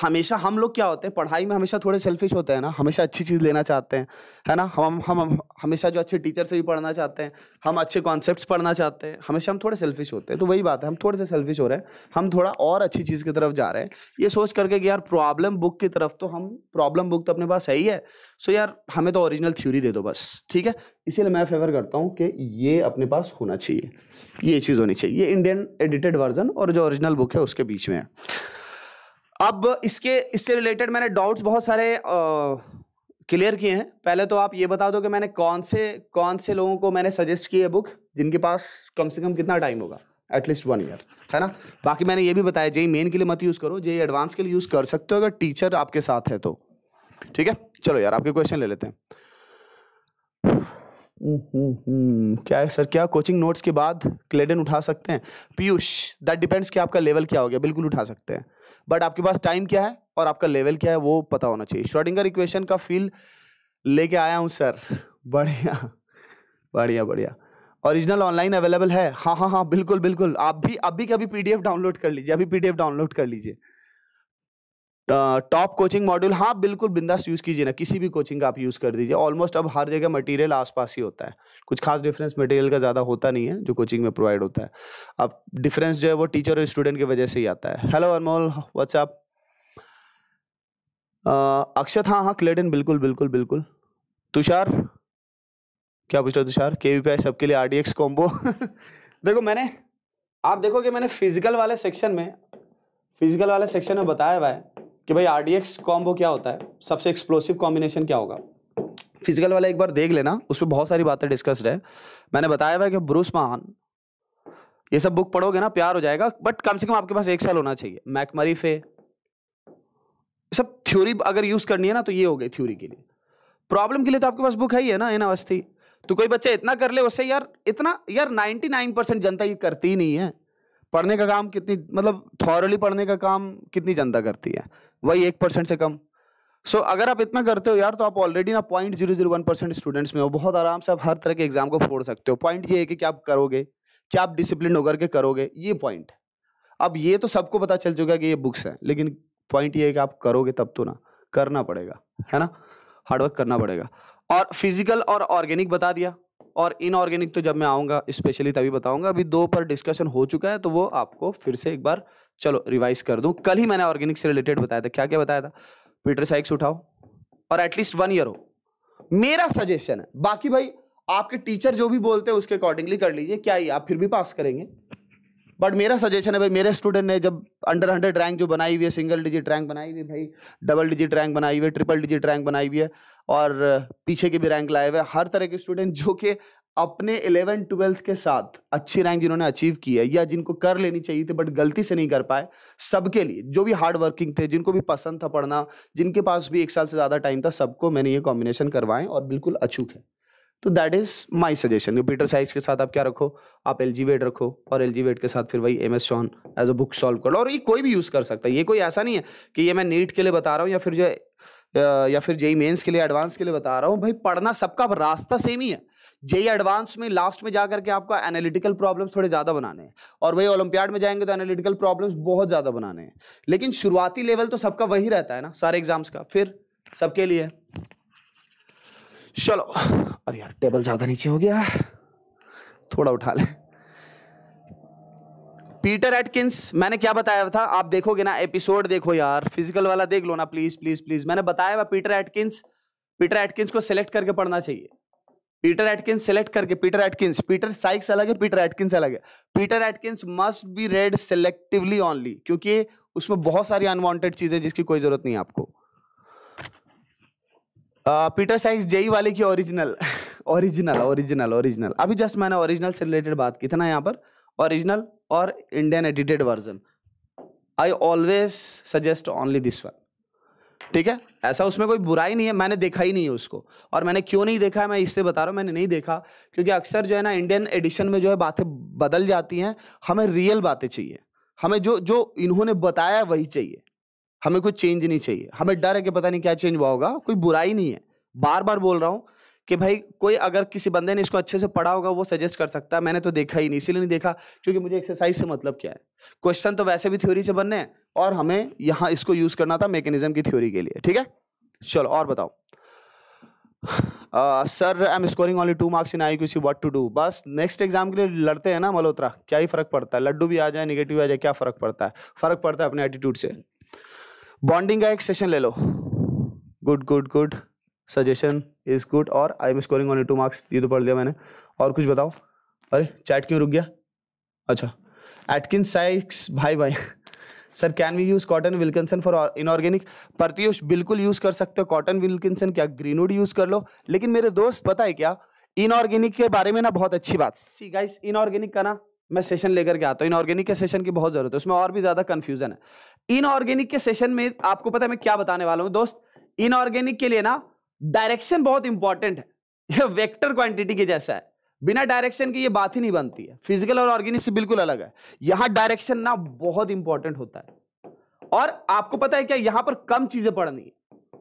हमेशा हम लोग क्या होते हैं पढ़ाई में हमेशा थोड़े सेल्फिश होते हैं ना हमेशा अच्छी चीज़ लेना चाहते हैं है ना हम हम, हमेशा जो अच्छे टीचर से भी पढ़ना चाहते हैं हम अच्छे कॉन्सेप्ट पढ़ना चाहते हैं हमेशा हम थोड़े सेल्फिश होते हैं तो वही बात है हम थोड़े से सेल्फिश हो रहे हैं हम थोड़ा और अच्छी चीज़ की तरफ जा रहे हैं ये सोच करके कि यार प्रॉब्लम बुक की तरफ तो हम प्रॉब्लम बुक तो अपने पास सही है सो यार हमें तो ओरिजिनल थ्योरी दे दो बस ठीक है इसीलिए मैं फेवर करता हूँ कि ये अपने पास होना चाहिए ये चीज़ होनी चाहिए ये इंडियन एडिटेड वर्जन और जो ओरिजिनल बुक है उसके बीच में है अब इसके इससे रिलेटेड मैंने डाउट्स बहुत सारे क्लियर किए हैं पहले तो आप ये बता दो कि मैंने कौन से कौन से लोगों को मैंने सजेस्ट की है बुक जिनके पास कम से कम कितना टाइम होगा एटलीस्ट वन ईयर है ना बाकी मैंने ये भी बताया जेई मेन के लिए मत यूज़ करो जेई एडवांस के लिए यूज़ कर सकते हो अगर टीचर आपके साथ है तो ठीक है चलो यार आपके क्वेश्चन ले लेते हैं हम्म, हम्म, हम्म, क्या है सर क्या कोचिंग नोट्स के बाद क्लेडन उठा सकते हैं पीयूष दैट डिपेंड्स कि आपका लेवल क्या हो गया बिल्कुल उठा सकते हैं बट आपके पास टाइम क्या है और आपका लेवल क्या है वो पता होना चाहिए श्रोडिंगर इक्वेशन का फील लेके आया हूँ सर बढ़िया बढ़िया बढ़िया ओरिजिनल ऑनलाइन अवेलेबल है हाँ हाँ हाँ बिल्कुल बिल्कुल आप भी अभी अभी पीडीएफ डाउनलोड कर लीजिए अभी पीडीएफ डाउनलोड कर लीजिए टॉप कोचिंग मॉड्यूल हाँ बिल्कुल बिंदास यूज़ कीजिए ना किसी भी कोचिंग का आप यूज़ कर दीजिए ऑलमोस्ट अब हर जगह मटेरियल आसपास ही होता है कुछ खास डिफरेंस मटेरियल का ज़्यादा होता नहीं है जो कोचिंग में प्रोवाइड होता है अब डिफरेंस जो है वो टीचर और स्टूडेंट की वजह से ही आता है हेलो अनमोल व्हाट्सएप अक्षत हाँ हाँ क्लेडन बिल्कुल बिल्कुल बिल्कुल तुषार क्या पूछ रहे तुषार के वी सबके लिए आर डी एक्स कॉम्बो देखो मैंने आप देखो कि मैंने फिजिकल वाले सेक्शन में फिजिकल वाले सेक्शन में बताया हुआ है कि भाई आर डी एक्स कॉम्बो क्या होता है सबसे एक्सप्लोसिव कॉम्बिनेशन क्या होगा फिजिकल वाला एक बार देख लेना उसमें बहुत सारी बातें डिस्कस्ड है मैंने बताया हुआ कि ब्रूस महान ये सब बुक पढ़ोगे ना प्यार हो जाएगा बट कम से कम आपके पास एक साल होना चाहिए मैकमरी फे सब थ्योरी अगर यूज करनी है ना तो ये हो गई थ्योरी के लिए प्रॉब्लम के लिए तो आपके पास बुक है ही है ना इन अवस्थी तो कोई बच्चा इतना कर ले उससे यार इतना यार 99 परसेंट जनता ये करती ही नहीं है पढ़ने का काम कितनी मतलब थॉरली पढ़ने का काम कितनी जनता करती है वही एक परसेंट से कम सो so, अगर आप इतना करते हो यार तो आप ऑलरेडी ना point zero zero one percent students में हो बहुत आराम से आप हर तरह के एग्जाम को फोड़ सकते हो पॉइंट ये है कि क्या आप करोगे क्या आप डिसिप्लिन होकर के करोगे ये पॉइंट अब ये तो सबको पता चल चुका है कि ये बुक्स हैं लेकिन पॉइंट ये है कि आप करोगे तब तो ना करना पड़ेगा है ना हार्डवर्क करना पड़ेगा और फिजिकल और ऑर्गेनिक बता दिया और इनऑर्गेनिक तो जब मैं आऊँगा स्पेशली तभी बताऊँगा अभी दो पर डिस्कशन हो चुका है तो वो आपको फिर से एक बार चलो रिवाइज कर दूं कल ही मैंने ऑर्गेनिक से रिलेटेड बताया था क्या क्या बताया था पीटर साइक्स उठाओ और एटलीस्ट वन ईयर हो मेरा सजेशन है बाकी भाई आपके टीचर जो भी बोलते हैं उसके अकॉर्डिंगली कर लीजिए क्या ही आप फिर भी पास करेंगे बट मेरा सजेशन है भाई मेरे स्टूडेंट ने जब अंडर हंड्रेड रैंक जो बनाई हुई है सिंगल डिजिट रैंक बनाई हुई है भाई डबल डिजिट रैंक बनाई हुई है ट्रिपल डिजिट रैंक बनाई हुई है और पीछे के भी रैंक लाए हुए हर तरह के स्टूडेंट जो कि अपने इलेवन ट्वेल्थ के साथ अच्छी रैंक जिन्होंने अचीव की है या जिनको कर लेनी चाहिए थी बट गलती से नहीं कर पाए सबके लिए जो भी हार्ड वर्किंग थे जिनको भी पसंद था पढ़ना जिनके पास भी एक साल से ज़्यादा टाइम था सबको मैंने ये कॉम्बिनेशन करवाएं और बिल्कुल अचूक है तो that is my suggestion computer science के साथ आप क्या रखो आप एल जी वेट रखो और एल जी वेट के साथ फिर वही M S Chauhan as a book solve कर लो और ये कोई भी यूज़ कर सकता है ये कोई ऐसा नहीं है कि ये मैं नीट के लिए बता रहा हूँ या फिर जो या फिर जेई मेन्स e e के लिए एडवांस के लिए बता रहा हूँ भाई पढ़ना सबका रास्ता सेम ही है जेई एडवांस में लास्ट में जाकर के आपका एनालिटिकल प्रॉब्लम्स थोड़े ज़्यादा बनाने हैं और वही ओलंपियाड में जाएंगे तो एनालिटिकल प्रॉब्लम्स बहुत ज़्यादा बनाने हैं लेकिन शुरुआती लेवल तो सबका वही रहता है ना सारे एग्जाम्स का फिर सबके लिए चलो अरे यार टेबल ज़्यादा नीचे हो गया थोड़ा उठा ले पीटर एटकिंस मैंने क्या बताया था आप देखोगे ना एपिसोड देखो यार फिजिकल वाला देख लो ना प्लीज प्लीज प्लीज मैंने बताया हुआ पीटर एटकिंस पीटर एटकिंस को सिलेक्ट करके पढ़ना चाहिए पीटर एटकिंस सेलेक्ट करके पीटर एटकिंस पीटर साइक्स अलग है पीटर एटकिंस अलग है Peter Atkins must be read selectively only क्योंकि उसमें बहुत सारी अनवांटेड चीजें जिसकी कोई जरूरत नहीं आपको पीटर साइक्स जेई वाले की ओरिजिनल ओरिजिनल ओरिजिनल ओरिजिनल अभी जस्ट मैंने ओरिजिनल से रिलेटेड बात की थी ना यहाँ पर ओरिजिनल और Indian edited version I always suggest only this one ठीक है ऐसा उसमें कोई बुराई नहीं है मैंने देखा ही नहीं है उसको और मैंने क्यों नहीं देखा है मैं इससे बता रहा हूँ मैंने नहीं देखा क्योंकि अक्सर जो है ना इंडियन एडिशन में जो है बातें बदल जाती हैं हमें रियल बातें चाहिए हमें जो जो इन्होंने बताया वही चाहिए हमें कुछ चेंज नहीं चाहिए हमें डर है कि पता नहीं क्या चेंज हुआ होगा कोई बुराई नहीं है बार बार बोल रहा हूँ कि भाई कोई अगर किसी बंदे ने इसको अच्छे से पढ़ा होगा वो सजेस्ट कर सकता है मैंने तो देखा ही नहीं इसीलिए नहीं देखा क्योंकि मुझे एक्सरसाइज से मतलब क्या है क्वेश्चन तो वैसे भी थ्योरी से बनने हैं और हमें यहां इसको यूज करना था मेकेनिज्म की थ्योरी के लिए ठीक है चलो और बताओ sir I am scoring only two marks in I Q C what to do बस नेक्स्ट एग्जाम के लिए लड़ते हैं ना मल्होत्रा क्या ही फर्क पड़ता है लड्डू भी आ जाए निगेटिव आ जाए क्या फर्क पड़ता है फर्क पड़ता है अपने एटीट्यूड से बॉन्डिंग का एक सेशन ले लो good good good suggestion is good और I am scoring only two marks ये तो पढ़ लिया मैंने और कुछ बताओ अरे चैट क्यों रुक गया अच्छा एटकिन साइक्स भाई भाई sir can we use Cotton Wilkinson for inorganic Pratyush बिल्कुल यूज़ कर सकते हो कॉटन विल्किंसन क्या ग्रीनवुड यूज़ कर लो लेकिन मेरे दोस्त पता है क्या इनऑर्गेनिक के बारे में ना बहुत अच्छी बात सी गाइस इनऑर्गेनिक का ना मैं सेशन लेकर के आता हूँ इनऑर्गेनिक के सेशन की बहुत जरूरत है उसमें और भी ज़्यादा कंफ्यूजन है इनऑर्गेनिक के सेशन में आपको पता है मैं क्या बताने वाला हूँ दोस्त इनऑर्गेनिक के लिए ना डायरेक्शन बहुत इंपॉर्टेंट है यह वेक्टर क्वांटिटी के जैसा है बिना डायरेक्शन के ये बात ही नहीं बनती है फिजिकल और ऑर्गेनिक से बिल्कुल अलग है यहां डायरेक्शन ना बहुत इंपॉर्टेंट होता है और आपको पता है क्या यहां पर कम चीजें पढ़नी है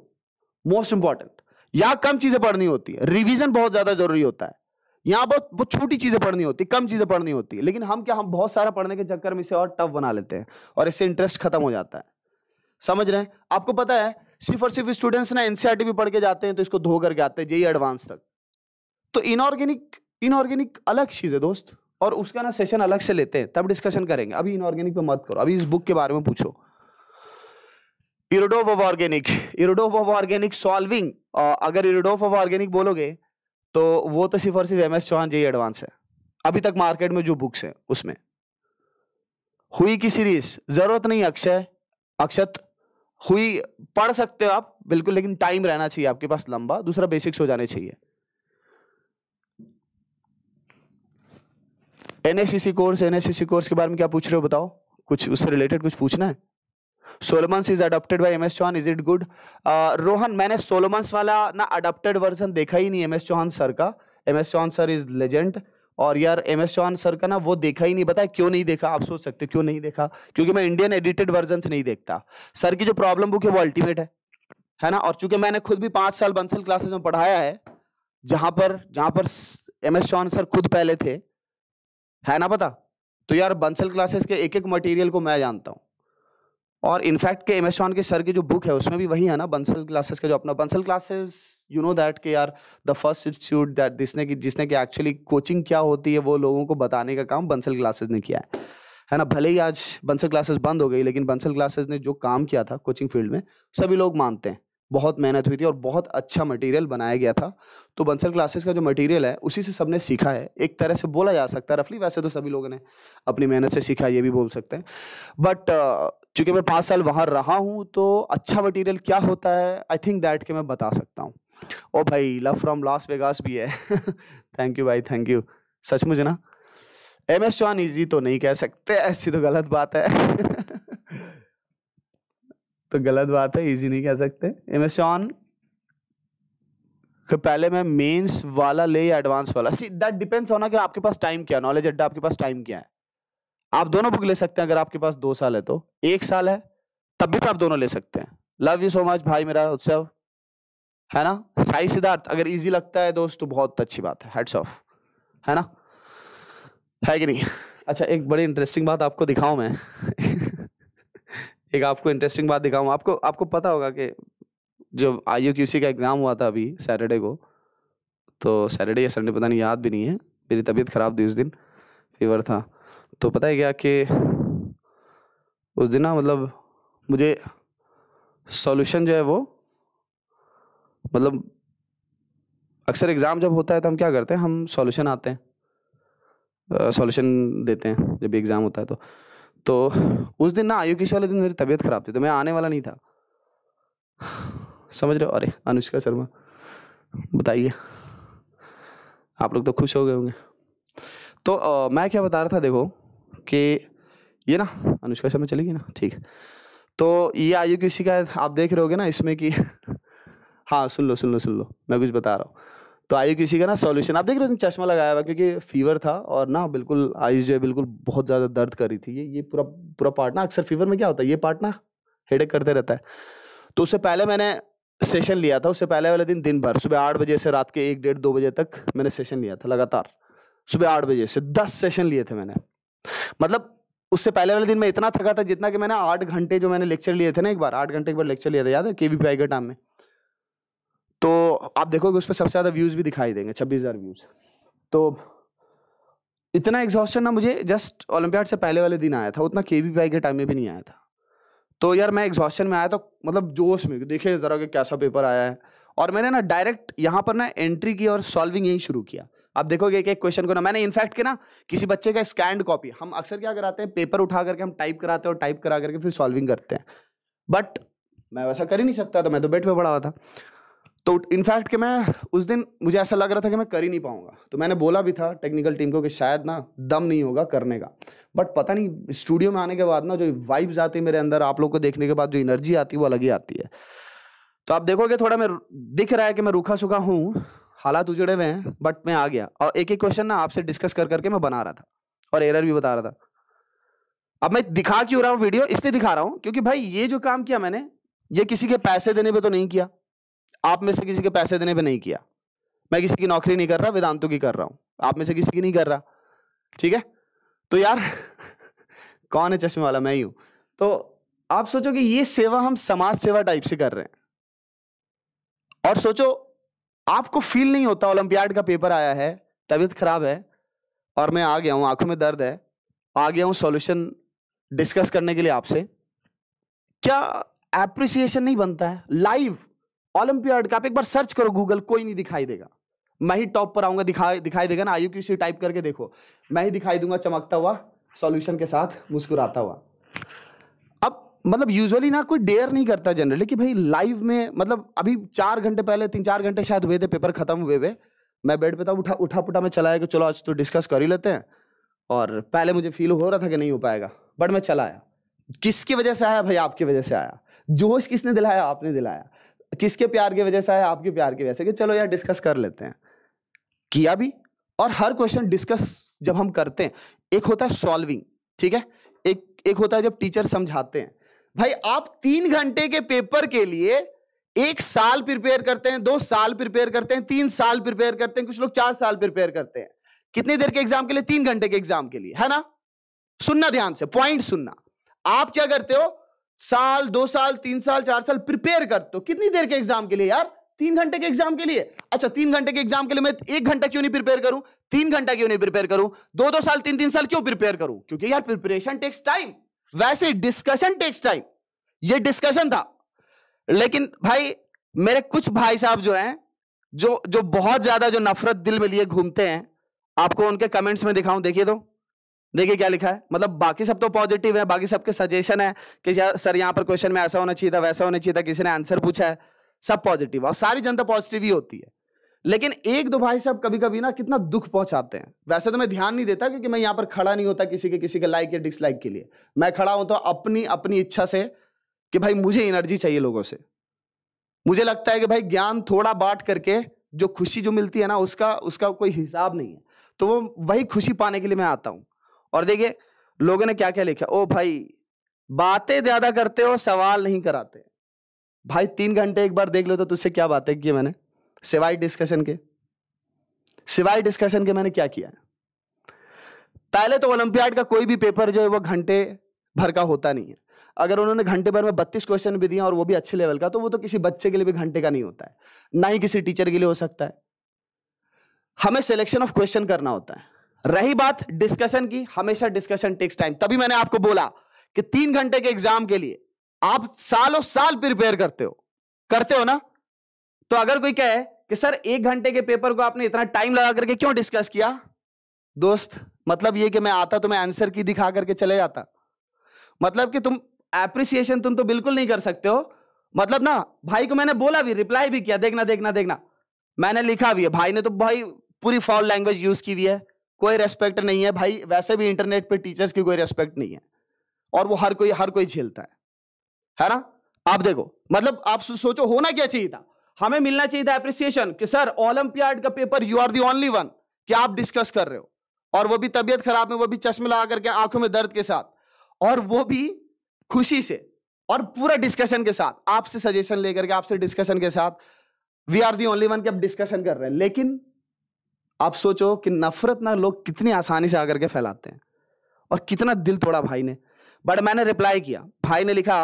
मोस्ट इंपॉर्टेंट यहां कम चीजें पढ़नी होती है रिविजन बहुत ज्यादा जरूरी होता है यहां बहुत बहुत छोटी चीजें पढ़नी होती है कम चीजें पढ़नी होती है लेकिन हम क्या हम बहुत सारा पढ़ने के चक्कर में इसे और टफ बना लेते हैं और इससे इंटरेस्ट खत्म हो जाता है समझ रहे हैं आपको पता है सिर्फ और सिर्फ स्टूडेंट्स ना एनसीआरटी e भी पढ़ के जाते हैं तो इसको धो करके आते हैं जेई एडवांस तक तो इनऑर्गेनिक इनऑर्गेनिक अलग चीज़ है दोस्त और उसका ना सेशन अलग से लेते हैं तब डिस्कशन करेंगे अभी इनऑर्गेनिक पे मत करो अभी इस बुक के बारे में पूछो Irodov of organic Irodov of organic solving अगर इरोडोफ ऑफ ऑर्गेनिक बोलोगे तो वो तो सिर्फ और सिर्फ M S Chauhan JEE advance है अभी तक मार्केट में जो बुक्स हैं उसमें हुई की सीरीज जरूरत नहीं अक्षय अक्षत हुई पढ़ सकते हो आप बिल्कुल लेकिन टाइम रहना चाहिए आपके पास लंबा दूसरा बेसिक्स हो जाने चाहिए एनएससी कोर्स एनएससी कोर्स के बारे में क्या पूछ रहे हो बताओ कुछ उससे रिलेटेड कुछ पूछना है Solomons is adopted by MS Chauhan is it good Rohan मैंने सोलोमंस वाला ना अडोप्टेड वर्जन देखा ही नहीं एमएस चौहान सर का MS Chauhan sir is legend और यार एम एस चौहान सर का ना वो देखा ही नहीं बताया क्यों नहीं देखा आप सोच सकते क्यों नहीं देखा क्योंकि मैं इंडियन एडिटेड वर्जन नहीं देखता सर की जो प्रॉब्लम बुक है वो अल्टीमेट है है ना और चूंकि मैंने खुद भी पांच साल बंसल क्लासेस में पढ़ाया है जहां पर जहां पर एम एस चौहान सर खुद पहले थे है ना पता तो यार बंसल क्लासेस के एक एक मटेरियल को मैं जानता हूं और इनफैक्ट के एम एस वन के सर की जो बुक है उसमें भी वही है ना बंसल क्लासेस का जो अपना Bansal classes you know that के are the first institute that जिसने कि जिसने की एक्चुअली कोचिंग क्या होती है वो लोगों को बताने का काम बंसल क्लासेस ने किया है है ना भले ही आज बंसल क्लासेस बंद हो गई लेकिन बंसल क्लासेस ने जो काम किया था कोचिंग फील्ड में सभी लोग मानते हैं बहुत मेहनत हुई थी और बहुत अच्छा मटेरियल बनाया गया था तो बंसल क्लासेस का जो मटेरियल है उसी से सबने सीखा है एक तरह से बोला जा सकता है रफली वैसे तो सभी लोगों ने अपनी मेहनत से सीखा ये भी बोल सकते हैं बट चूंकि मैं पाँच साल वहाँ रहा हूँ तो अच्छा मटेरियल क्या होता है आई थिंक दैट के मैं बता सकता हूँ ओ भाई लव फ्रॉम लास वेगास भी है थैंक यू भाई थैंक यू सच मुझे ना एम एस चौहान ईजी तो नहीं कह सकते ऐसी तो गलत बात है तो गलत बात है इजी नहीं कह सकते एमेसॉन तो पहले मैं मेंस वाला ले या एडवांस वाला सी दैट डिपेंड्स होना कि आपके पास टाइम क्या नॉलेज अड्डा आपके पास टाइम क्या है आप दोनों बुक ले सकते हैं अगर आपके पास दो साल है तो एक साल है तब भी तो आप दोनों ले सकते हैं लव यू सो मच भाई मेरा उत्सव है ना साई सिद्धार्थ अगर इजी लगता है दोस्त तो बहुत अच्छी बात है हेड्स ऑफ है ना है कि नहीं अच्छा एक बड़ी इंटरेस्टिंग बात आपको दिखाऊं मैं एक आपको इंटरेस्टिंग बात दिखाऊँ आपको आपको पता होगा कि जो आई यू का एग्ज़ाम हुआ था अभी सैटरडे को तो सैटरडे या संडे पता नहीं याद भी नहीं है मेरी तबीयत ख़राब थी उस दिन फीवर था तो पता है क्या कि उस दिन ना मतलब मुझे सॉल्यूशन जो है वो मतलब अक्सर एग्ज़ाम जब होता है तो हम क्या करते हैं हम सॉल्यूशन आते हैं सॉल्यूशन देते हैं जब एग्ज़ाम होता है तो तो उस दिन ना किसी वाले दिन मेरी तबीयत ख़राब थी तो मैं आने वाला नहीं था समझ रहे हो अरे अनुष्का शर्मा बताइए आप लोग तो खुश हो गए होंगे तो आ, मैं क्या बता रहा था देखो कि ये ना अनुष्का शर्मा चलेगी ना ठीक है तो ये आयु किसी का आप देख रहे होगे ना इसमें कि हाँ सुन लो सुन लो सुन लो मैं कुछ बता रहा हूँ तो आयु किसी का ना सॉल्यूशन आप देख रहे हो चश्मा लगाया हुआ क्योंकि फीवर था और ना बिल्कुल आईज जो है बिल्कुल बहुत ज़्यादा दर्द कर रही थी ये ये पूरा पूरा पार्ट ना अक्सर फीवर में क्या होता है ये पार्ट ना हेडेक करते रहता है तो उससे पहले मैंने सेशन लिया था उससे पहले वाले दिन दिन भर सुबह आठ बजे से रात के एक डेढ़ दो बजे तक मैंने सेशन लिया था लगातार सुबह आठ बजे से दस सेशन लिए थे मैंने मतलब उससे पहले वाले दिन मैं इतना थका था जितना कि मैंने आठ घंटे जो मैंने लेक्चर लिए थे ना एक बार आठ घंटे एक बार लेक्चर लिया था याद है के वी के टाइम में तो आप देखोगे उस पर सबसे ज़्यादा व्यूज़ भी दिखाई देंगे छब्बीस हज़ार व्यूज़ तो इतना एग्जॉस्टन ना मुझे जस्ट ओलंपियाड से पहले वाले दिन आया था उतना के वी के टाइम में भी नहीं आया था तो यार मैं एग्जॉस्टन में आया तो मतलब जोश में देखे ज़रा कि कैसा पेपर आया है और मैंने ना डायरेक्ट यहाँ पर ना एंट्री की और सॉल्विंग यही शुरू किया आप देखोगे एक एक क्वेश्चन को ना मैंने इनफैक्ट के ना किसी बच्चे का स्कैंड कॉपी हम अक्सर क्या कराते हैं पेपर उठा करके हम टाइप कराते हैं और टाइप करा करके फिर सॉल्विंग करते हैं बट मैं वैसा कर ही नहीं सकता तो मैं तो बेट पे पड़ा हुआ था तो इनफैक्ट कि मैं उस दिन मुझे ऐसा लग रहा था कि मैं कर ही नहीं पाऊंगा तो मैंने बोला भी था टेक्निकल टीम को कि शायद ना दम नहीं होगा करने का बट पता नहीं स्टूडियो में आने के बाद ना जो वाइब्स आती है मेरे अंदर आप लोग को देखने के बाद जो एनर्जी आती है वो अलग ही आती है तो आप देखोगे थोड़ा मैं दिख रहा है कि मैं रूखा सूखा हूँ हालात उजड़े हुए हैं बट मैं आ गया और एक एक क्वेश्चन ना आपसे डिस्कस कर करके मैं बना रहा था और एरर भी बता रहा था अब मैं दिखा क्यों रहा हूँ वीडियो इसलिए दिखा रहा हूँ क्योंकि भाई ये जो काम किया मैंने ये किसी के पैसे देने पे तो नहीं किया आप में से किसी के पैसे देने पे नहीं किया मैं किसी की नौकरी नहीं कर रहा वेदांतों की कर रहा हूं आप में से किसी की नहीं कर रहा ठीक है तो यार कौन है चश्मे वाला मैं ही हूं तो आप सोचो कि ये सेवा हम समाज सेवा टाइप से कर रहे हैं और सोचो आपको फील नहीं होता ओलंपियाड का पेपर आया है तबीयत खराब है और मैं आ गया हूं आंखों में दर्द है आ गया हूं सॉल्यूशन डिस्कस करने के लिए आपसे क्या एप्रिसिएशन नहीं बनता है लाइव ओलंपियाड का आप एक बार सर्च करो गूगल कोई नहीं दिखाई देगा मैं ही टॉप पर आऊंगा दिखा दिखाई देगा ना आयु क्यू टाइप करके देखो मैं ही दिखाई दूंगा चमकता हुआ सॉल्यूशन के साथ मुस्कुराता हुआ अब मतलब यूजुअली ना कोई डेयर नहीं करता जनरली कि भाई लाइव में मतलब अभी चार घंटे पहले तीन चार घंटे शायद हुए थे पेपर खत्म हुए हुए मैं बेड पे था उठा उठा पुटा मैं चलाया कि चलो आज तो डिस्कस कर ही लेते हैं और पहले मुझे फील हो रहा था कि नहीं हो पाएगा बट मैं चला आया किसकी वजह से आया भाई आपकी वजह से आया जोश किसने दिलाया आपने दिलाया किसके प्यार की वजह से आया आपके प्यार की वजह से कि चलो यार डिस्कस कर लेते हैं किया भी और हर क्वेश्चन डिस्कस जब हम करते हैं एक होता है सॉल्विंग ठीक है एक एक होता है जब टीचर समझाते हैं भाई आप तीन घंटे के पेपर के लिए एक साल प्रिपेयर करते हैं दो साल प्रिपेयर करते हैं तीन साल प्रिपेयर करते हैं कुछ लोग चार साल प्रिपेयर करते हैं कितनी देर के एग्जाम के लिए तीन घंटे के एग्जाम के लिए है ना सुनना ध्यान से पॉइंट सुनना आप क्या करते हो साल दो साल तीन साल चार साल प्रिपेयर कर तो कितनी देर के एग्जाम के लिए यार तीन घंटे के एग्जाम के लिए अच्छा तीन घंटे के एग्जाम के लिए मैं एक घंटा क्यों नहीं प्रिपेयर करूं तीन घंटा क्यों नहीं प्रिपेयर करूं दो दो साल तीन तीन साल क्यों प्रिपेयर करूं क्योंकि यार प्रिपरेशन टेक्स टाइम वैसे डिस्कशन टेक्स टाइम ये डिस्कशन था लेकिन भाई मेरे कुछ भाई साहब जो हैं जो जो बहुत ज्यादा जो नफरत दिल में लिए घूमते हैं आपको उनके कमेंट्स में दिखाऊं देखिए तो देखिए क्या लिखा है मतलब बाकी सब तो पॉजिटिव है बाकी सबके सजेशन है कि यार सर यहाँ पर क्वेश्चन में ऐसा होना चाहिए था वैसा होना चाहिए था किसी ने आंसर पूछा है सब पॉजिटिव और सारी जनता पॉजिटिव ही होती है लेकिन एक दो भाई साहब कभी कभी ना कितना दुख पहुंचाते हैं वैसे तो मैं ध्यान नहीं देता क्योंकि मैं यहाँ पर खड़ा नहीं होता किसी के किसी के लाइक या डिसलाइक के लिए मैं खड़ा होता तो अपनी अपनी इच्छा से कि भाई मुझे एनर्जी चाहिए लोगों से मुझे लगता है कि भाई ज्ञान थोड़ा बांट करके जो खुशी जो मिलती है ना उसका उसका कोई हिसाब नहीं है तो वो वही खुशी पाने के लिए मैं आता हूँ और देखिए लोगों ने क्या क्या लिखा ओ भाई बातें ज्यादा करते हो सवाल नहीं कराते भाई तीन घंटे एक बार देख लो तो तुझसे क्या बातें की मैंने सिवाय डिस्कशन के सिवाय डिस्कशन के मैंने क्या किया पहले तो ओलंपियाड का कोई भी पेपर जो है वो घंटे भर का होता नहीं है अगर उन्होंने घंटे भर में बत्तीस क्वेश्चन भी दिया और वो भी अच्छे लेवल का तो वो तो किसी बच्चे के लिए भी घंटे का नहीं होता है ना ही किसी टीचर के लिए हो सकता है हमें सिलेक्शन ऑफ क्वेश्चन करना होता है रही बात डिस्कशन की हमेशा डिस्कशन टेक्स टाइम तभी मैंने आपको बोला कि तीन घंटे के एग्जाम के लिए आप सालों साल प्रिपेयर करते हो करते हो ना तो अगर कोई कहे कि सर एक घंटे के पेपर को आपने इतना टाइम लगा करके क्यों डिस्कस किया दोस्त मतलब ये कि मैं आता तो मैं आंसर की दिखा करके चले जाता मतलब कि तुम एप्रिसिएशन तुम तो बिल्कुल नहीं कर सकते हो मतलब ना भाई को मैंने बोला भी रिप्लाई भी किया देखना देखना देखना मैंने लिखा भी है भाई ने तो भाई पूरी फॉल लैंग्वेज यूज की हुई है कोई रेस्पेक्ट नहीं है भाई वैसे भी इंटरनेट पे टीचर्स की कोई रेस्पेक्ट नहीं है और वो हर कोई हर कोई झेलता है है ना आप देखो मतलब आप सोचो होना क्या चाहिए था हमें मिलना चाहिए था एप्रिसिएशन कि सर ओलंपियाड का paper you are the only one कि आप डिस्कस कर रहे हो और वो भी तबियत खराब में वो भी चश्मे लगा करके आंखों में दर्द के साथ और वो भी खुशी से और पूरा डिस्कशन के साथ आपसे सजेशन लेकर के आपसे डिस्कशन के साथ we are the only one के आप डिस्कशन कर रहे हैं लेकिन आप सोचो कि नफरत ना लोग कितनी आसानी से आकर के फैलाते हैं और कितना दिल तोड़ा भाई ने बट मैंने रिप्लाई किया भाई ने लिखा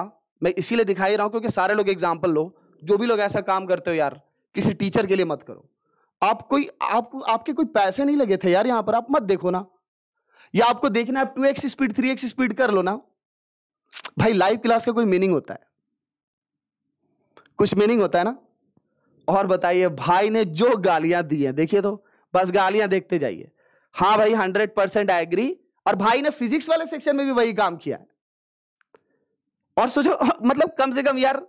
मैं इसीलिए दिखाई रहा हूं क्योंकि सारे लोग एग्जाम्पल लो जो भी लोग ऐसा काम करते हो यार किसी टीचर के लिए मत करो आप कोई आपको आपके कोई पैसे नहीं लगे थे यार यहां पर आप मत देखो ना या आपको देखना आप two x speed three x speed कर लो ना भाई लाइव क्लास का कोई मीनिंग होता है कुछ मीनिंग होता है ना और बताइए भाई ने जो गालियां दी हैं देखिए तो बस गालियां देखते जाइए हाँ भाई हंड्रेड परसेंट एग्री और भाई ने फिजिक्स वाले सेक्शन में भी वही काम किया है और सोचो मतलब कम से कम यार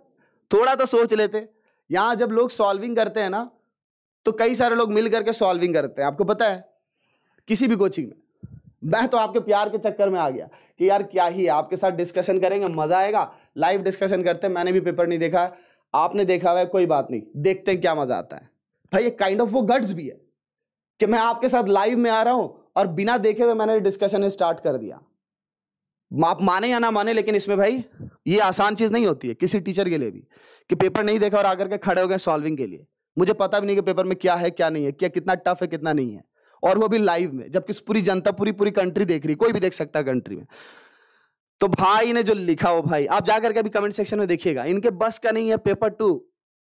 थोड़ा तो सोच लेते यहां जब लोग सॉल्विंग करते हैं ना तो कई सारे लोग मिल करके सॉल्विंग करते हैं आपको पता है किसी भी कोचिंग में मैं तो आपके प्यार के चक्कर में आ गया कि यार क्या ही है आपके साथ डिस्कशन करेंगे मजा आएगा लाइव डिस्कशन करते हैं मैंने भी पेपर नहीं देखा है आपने देखा हुआ है कोई बात नहीं देखते हैं क्या मजा आता है भाई ये काइंड ऑफ वो गट्स भी है कि मैं आपके साथ लाइव में आ रहा हूं और बिना देखे हुए मैंने डिस्कशन स्टार्ट कर दिया आप माने या ना माने लेकिन इसमें भाई ये आसान चीज नहीं होती है किसी टीचर के लिए भी कि पेपर नहीं देखा और आकर के खड़े हो गए सॉल्विंग के लिए मुझे पता भी नहीं कि पेपर में क्या है क्या नहीं है क्या कितना टफ है कितना नहीं है और वो भी लाइव में जबकि पूरी जनता पूरी पूरी कंट्री देख रही कोई भी देख सकता है कंट्री में तो भाई ने जो लिखा हो भाई आप जाकर के अभी कमेंट सेक्शन में देखिएगा इनके बस का नहीं है पेपर टू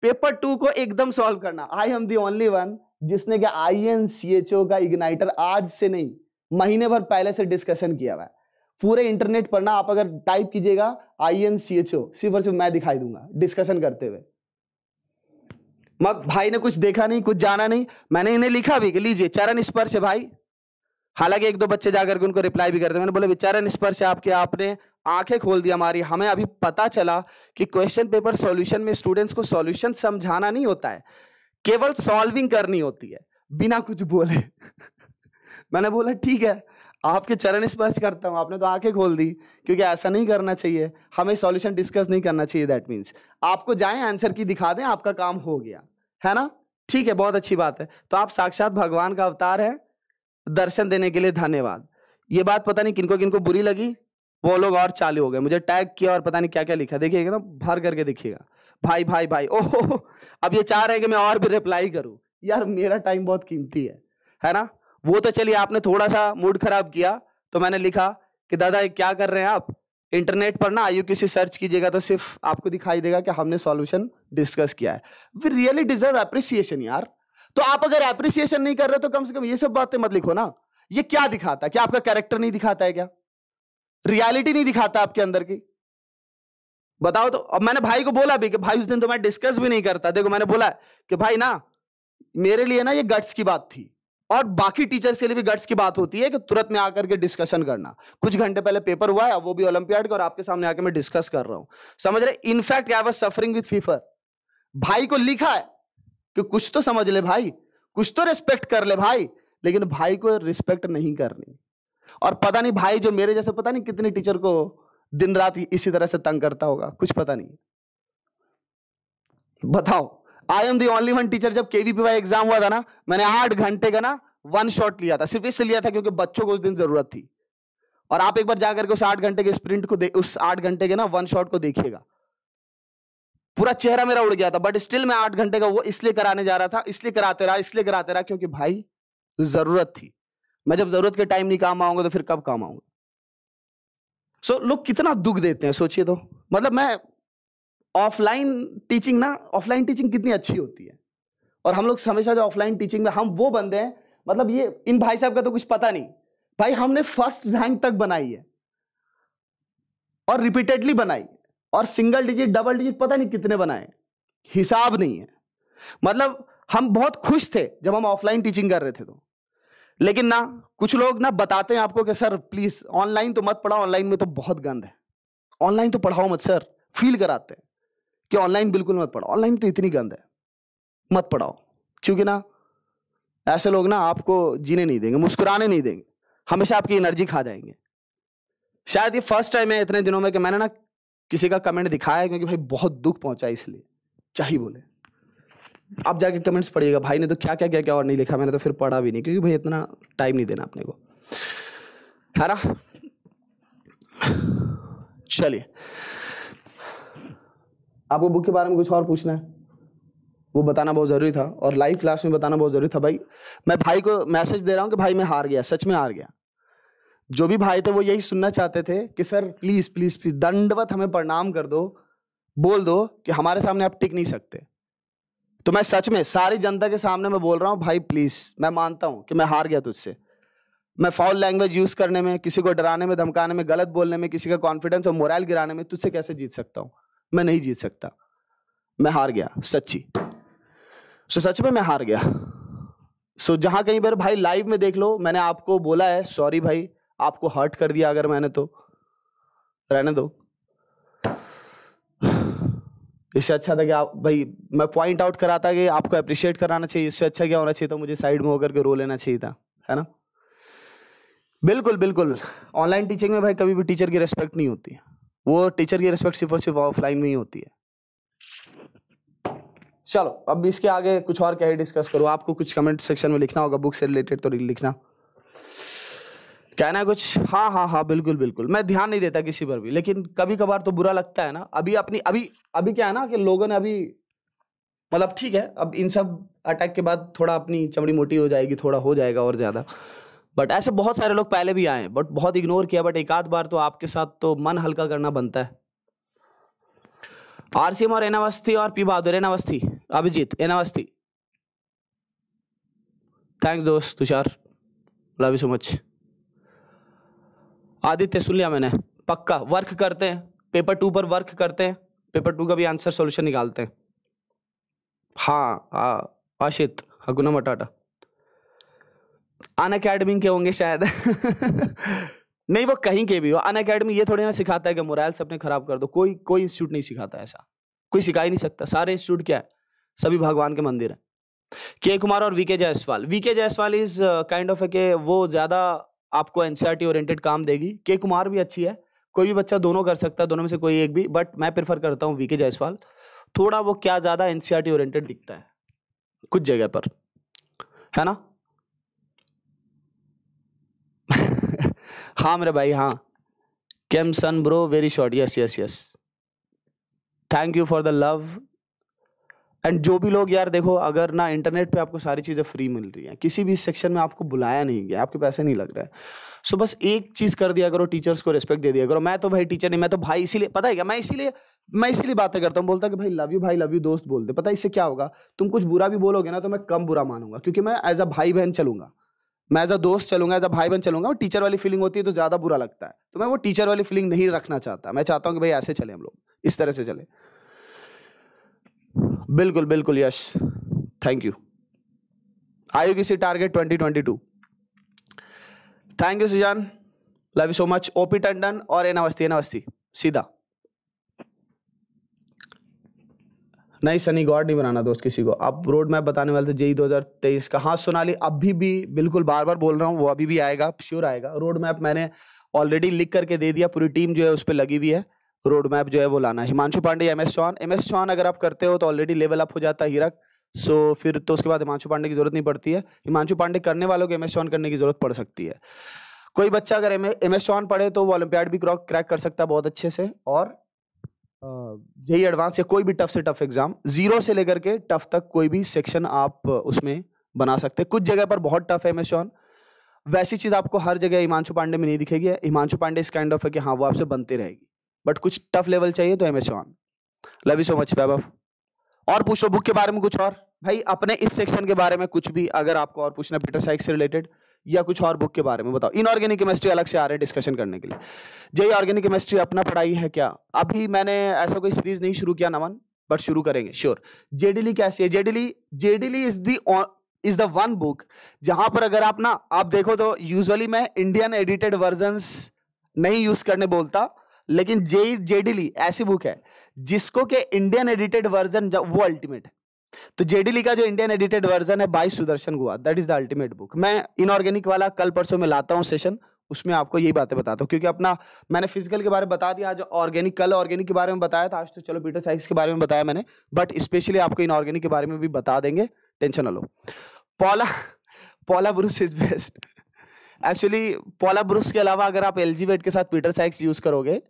पेपर टू को एकदम सॉल्व करना I am the only one जिसने क्या I N C H O का इग्नाइटर आज से नहीं महीने भर पहले से डिस्कशन किया हुआ है पूरे इंटरनेट पर ना आप अगर टाइप कीजिएगा I N C H O सिर्फ और सिर्फ मैं दिखाई दूंगा डिस्कशन करते हुए भाई ने कुछ देखा नहीं कुछ जाना नहीं मैंने इन्हें लिखा भी लीजिए चरण स्पर्श है भाई हालांकि एक दो बच्चे जाकर के उनको रिप्लाई भी करते मैंने बोले चरण स्पर्श है आपके आपने आंखें खोल दी हमारी हमें अभी पता चला कि क्वेश्चन पेपर सॉल्यूशन में स्टूडेंट्स को सॉल्यूशन समझाना नहीं होता है केवल सॉल्विंग करनी होती है बिना कुछ बोले मैंने बोला ठीक है आपके चरण स्पर्श करता हूं आपने तो आंखें खोल दी क्योंकि ऐसा नहीं करना चाहिए हमें सॉल्यूशन डिस्कस नहीं करना चाहिए दैट मींस आपको जाएं आंसर की दिखा दें आपका काम हो गया है ना ठीक है बहुत अच्छी बात है तो आप साक्षात भगवान का अवतार है दर्शन देने के लिए धन्यवाद ये बात पता नहीं किनको किनको बुरी लगी वो लोग और चालू हो गए मुझे टैग किया और पता नहीं क्या क्या लिखा देखिए एकदम भर करके दिखिएगा भाई भाई भाई ओह अब ये चाह रहे हैं कि मैं और भी रिप्लाई करूं यार मेरा टाइम बहुत कीमती है है ना वो तो चलिए आपने थोड़ा सा मूड खराब किया तो मैंने लिखा कि दादा क्या कर रहे हैं आप इंटरनेट पर ना आई किसी सर्च कीजिएगा तो सिर्फ आपको दिखाई देगा कि हमने सॉल्यूशन डिस्कस किया है वी रियली डिजर्व एप्रिसिएशन यार तो आप अगर एप्रिसिएशन नहीं कर रहे तो कम से कम ये सब बातें मत लिखो ना ये क्या दिखाता है क्या आपका कैरेक्टर नहीं दिखाता है क्या रियलिटी नहीं दिखाता आपके अंदर की बताओ तो अब मैंने भाई को बोला भी कि भाई उस दिन तो मैं डिस्कस भी नहीं करता देखो मैंने बोला कि भाई ना मेरे लिए ना ये गट्स की बात थी और बाकी टीचर्स के लिए भी गट्स की बात होती है कि तुरंत में आकर के डिस्कशन करना कुछ घंटे पहले पेपर हुआ है वो भी ओलंपियाड का और आपके सामने आके मैं डिस्कस कर रहा हूं समझ रहे in fact I was suffering with फीफर भाई को लिखा है कि कुछ तो समझ ले भाई कुछ तो रिस्पेक्ट कर ले भाई लेकिन भाई को रिस्पेक्ट नहीं करनी और पता नहीं भाई जो मेरे जैसे पता नहीं कितने टीचर को दिन रात इसी तरह से तंग करता होगा कुछ पता नहीं बताओ I am the only one teacher जब केवीपी वाई एग्जाम हुआ था ना मैंने आठ घंटे का ना वन शॉट लिया था सिर्फ इसलिए लिया था क्योंकि बच्चों को उस दिन जरूरत थी और आप एक बार जाकर के उस आठ घंटे के स्प्रिंट को उस आठ घंटे के ना वन शॉट को देखिएगा पूरा चेहरा मेरा उड़ गया था बट स्टिल मैं आठ घंटे का वो इसलिए कराने जा रहा था इसलिए कराते रहा इसलिए कराते रहा क्योंकि भाई जरूरत थी मैं जब जरूरत के टाइम नहीं काम आऊंगा तो फिर कब काम आऊंगा सो so, लोग कितना दुख देते हैं सोचिए तो मतलब मैं ऑफलाइन टीचिंग ना ऑफलाइन टीचिंग कितनी अच्छी होती है और हम लोग हमेशा जो ऑफलाइन टीचिंग में हम वो बंदे हैं मतलब ये इन भाई साहब का तो कुछ पता नहीं भाई हमने फर्स्ट रैंक तक बनाई है और रिपीटेडली बनाई और सिंगल डिजिट डबल डिजिट पता नहीं कितने बनाए हिसाब नहीं है मतलब हम बहुत खुश थे जब हम ऑफलाइन टीचिंग कर रहे थे तो लेकिन ना कुछ लोग ना बताते हैं आपको कि सर प्लीज ऑनलाइन तो मत पढ़ाओ ऑनलाइन में तो बहुत गंद है ऑनलाइन तो पढ़ाओ मत सर फील कराते हैं कि ऑनलाइन बिल्कुल मत पढ़ाओ ऑनलाइन तो इतनी गंद है मत पढ़ाओ क्योंकि ना ऐसे लोग ना आपको जीने नहीं देंगे मुस्कुराने नहीं देंगे हमेशा आपकी एनर्जी खा जाएंगे शायद ये फर्स्ट टाइम है इतने दिनों में कि मैंने ना किसी का कमेंट दिखाया है क्योंकि भाई बहुत दुख पहुंचा इसलिए चाहिए बोले आप जाके कमेंट्स पढ़िएगा भाई ने तो क्या क्या क्या क्या और नहीं लिखा मैंने तो फिर पढ़ा भी नहीं क्योंकि भाई इतना टाइम नहीं देना अपने को है ना चलिए आपको बुक के बारे में कुछ और पूछना है वो बताना बहुत ज़रूरी था और लाइव क्लास में बताना बहुत ज़रूरी था भाई मैं भाई को मैसेज दे रहा हूँ कि भाई मैं हार गया सच में हार गया जो भी भाई थे वो यही सुनना चाहते थे कि सर प्लीज़ प्लीज़ प्लीज़ दंडवत हमें प्रणाम कर दो बोल दो कि हमारे सामने आप टिक नहीं सकते तो मैं सच में सारी जनता के सामने मैं बोल रहा हूँ भाई प्लीज़ मैं मानता हूँ कि मैं हार गया तुझसे मैं फॉल लैंग्वेज यूज़ करने में किसी को डराने में धमकाने में गलत बोलने में किसी का कॉन्फिडेंस और मोरल गिराने में तुझसे कैसे जीत सकता हूँ मैं नहीं जीत सकता मैं हार गया सच्ची सो सच में मैं हार गया सो जहाँ कहीं पर भाई लाइव में देख लो मैंने आपको बोला है सॉरी भाई आपको हर्ट कर दिया अगर मैंने तो रहने दो इससे अच्छा था कि आप भाई मैं पॉइंट आउट करा था कि आपको अप्रिशिएट कराना चाहिए इससे अच्छा क्या होना चाहिए था मुझे साइड में होकर के रो लेना चाहिए था है ना बिल्कुल बिल्कुल ऑनलाइन टीचिंग में भाई कभी भी टीचर की रिस्पेक्ट नहीं होती है वो टीचर की रिस्पेक्ट सिर्फ और सिर्फ ऑफलाइन में ही होती है चलो अब इसके आगे कुछ और क्या डिस्कस करो आपको कुछ कमेंट सेक्शन में लिखना होगा बुक से रिलेटेड तो लिखना कहना ना कुछ हाँ हाँ हाँ बिल्कुल बिल्कुल मैं ध्यान नहीं देता किसी पर भी लेकिन कभी कभार तो बुरा लगता है ना अभी अपनी अभी अभी क्या है ना कि लोगों ने अभी मतलब ठीक है अब इन सब अटैक के बाद थोड़ा अपनी चमड़ी मोटी हो जाएगी थोड़ा हो जाएगा और ज़्यादा बट ऐसे बहुत सारे लोग पहले भी आए बट बहुत इग्नोर किया बट एक आध बार तो आपके साथ तो मन हल्का करना बनता है आरसीएम और एनावस्थी और पी बहादुर एनावस्थी अभिजीत एनावस्थी थैंक्स दोस्त Tushar love you so much Aditya सुन लिया मैंने पक्का वर्क करते हैं पेपर टू पर वर्क करते हैं पेपर टू का भी आंसर सोल्यूशन निकालते हैं हाँ आशित हकुना मटाटा अन अकेडमी के होंगे शायद नहीं वो कहीं के भी हो अन अकेडमी ये थोड़ी ना सिखाता है कि मोरल सबने खराब कर दो कोई कोई इंस्टीट्यूट नहीं सिखाता ऐसा कोई सिखा ही नहीं सकता सारे इंस्टीट्यूट क्या है सभी भगवान के मंदिर हैं के कुमार और V K Jaiswal V K Jaiswal is kind of के वो ज़्यादा आपको एनसीआरटी ओरिएंटेड काम देगी के कुमार भी अच्छी है कोई भी बच्चा दोनों कर सकता है दोनों में से कोई एक भी बट मैं प्रेफर करता हूँ वीके जायसवाल थोड़ा वो क्या ज़्यादा एन सी दिखता है कुछ जगह पर है ना हाँ मेरे भाई हाँ केम सन bro very short yes yes yes thank you for the love and जो भी लोग यार देखो अगर ना इंटरनेट पे आपको सारी चीज़ें फ्री मिल रही हैं किसी भी सेक्शन में आपको बुलाया नहीं गया आपके पैसे नहीं लग रहा है सो बस एक चीज़ कर दिया करो टीचर्स को रिस्पेक्ट दे दिया करो मैं तो भाई टीचर नहीं मैं तो भाई इसीलिए पता है क्या मैं इसीलिए मैं इसीलिए बातें करता हूँ बोलता कि भाई लव यू भाई लव यू दोस्त बोलते पता है इससे क्या होगा तुम कुछ बुरा भी बोलोगे ना तो मैं कम बुरा मानूंगा क्योंकि मैं एज अ भाई बहन चलूंगा मैं एज अ दोस्त चलूंगा एज अ भाई बहन चलूंगा और टीचर वाली फीलिंग होती है तो ज़्यादा बुरा लगता है तो मैं वो टीचर वाली फीलिंग नहीं रखना चाहता मैं चाहता हूँ कि भाई ऐसे चले हम लोग इस तरह से चले बिल्कुल बिल्कुल यश थैंक यू यू किसी target twenty twenty two thank you Sujan love you so much O P Tandon और ए नवस्ती ए नवस्थी सीधा नहीं सनी गॉड नहीं बनाना दोस्त किसी को अब रोड मैप बताने वाले थे जेई 2023 का हाँ सोनाली अभी भी बिल्कुल बार बार बोल रहा हूँ वो अभी भी आएगा श्योर आएगा रोड मैप मैंने ऑलरेडी लिख करके दे दिया पूरी टीम जो है उस पर लगी हुई है रोड मैप जो है वो लाना Himanshu Pande M S Chauhan M S Chauhan अगर आप करते हो तो ऑलरेडी लेवल अप हो जाता है हीरक सो so, फिर तो उसके बाद हिमांशु पांडे की जरूरत नहीं पड़ती है हिमांशु पांडे करने वालों को एम एस चौहान करने की जरूरत पड़ सकती है कोई बच्चा अगर एम एस चौहान पढ़े तो वो ओलंपियाड भी क्रैक कर सकता है बहुत अच्छे से और यही एडवांस e या कोई भी टफ से टफ एग्जाम जीरो से लेकर के टफ तक कोई भी सेक्शन आप उसमें बना सकते हैं कुछ जगह पर बहुत टफ है एम एस चौहान वैसी चीज़ आपको हर जगह हिमांशु पांडे में नहीं दिखेगी हिमांशु पांडे इस काइंड ऑफ है कि हाँ वो आपसे बनते रहेगी बट कुछ टफ लेवल चाहिए तो M H one love you so much Vaibhav और पूछो बुक के बारे में कुछ और भाई अपने इस सेक्शन के बारे में कुछ भी अगर आपको और पूछना पीटर साइक से रिलेटेड या कुछ और बुक के बारे में बताओ इनऑर्गेनिक केमिस्ट्री अलग से आ रहे हैं डिस्कशन करने के लिए जय ऑर्गेनिक केमिस्ट्री अपना पढ़ाई है क्या अभी मैंने ऐसा कोई सीरीज नहीं शुरू किया नमन बट शुरू करेंगे श्योर जेडीली कैसी है J D Lee J D Lee is the is the one book जहां पर अगर आप ना आप देखो तो यूजली मैं इंडियन एडिटेड वर्जन नहीं यूज करने बोलता लेकिन जे जेडीली ऐसी बुक है जिसको के इंडियन एडिटेड वर्जन वो अल्टीमेट है तो जेडीली का जो इंडियन एडिटेड वर्जन है by Sudarshan Guha that is the ultimate book मैं इनऑर्गेनिक वाला कल परसों में लाता हूँ सेशन उसमें आपको यही बातें बताता हूँ क्योंकि अपना मैंने फिजिकल के बारे में बता दिया आज ऑर्गेनिक कल ऑर्गेनिक के बारे में बताया था आज तो चलो बीटा साइक्स के बारे में बताया मैंने बट स्पेशली आपको इनऑर्गेनिक के बारे में भी बता देंगे टेंशन ना लो Paula Paula Bruice is best actually Paula Bruice के अलावा अगर आप एल के साथ पीटर साइक्स यूज करोगे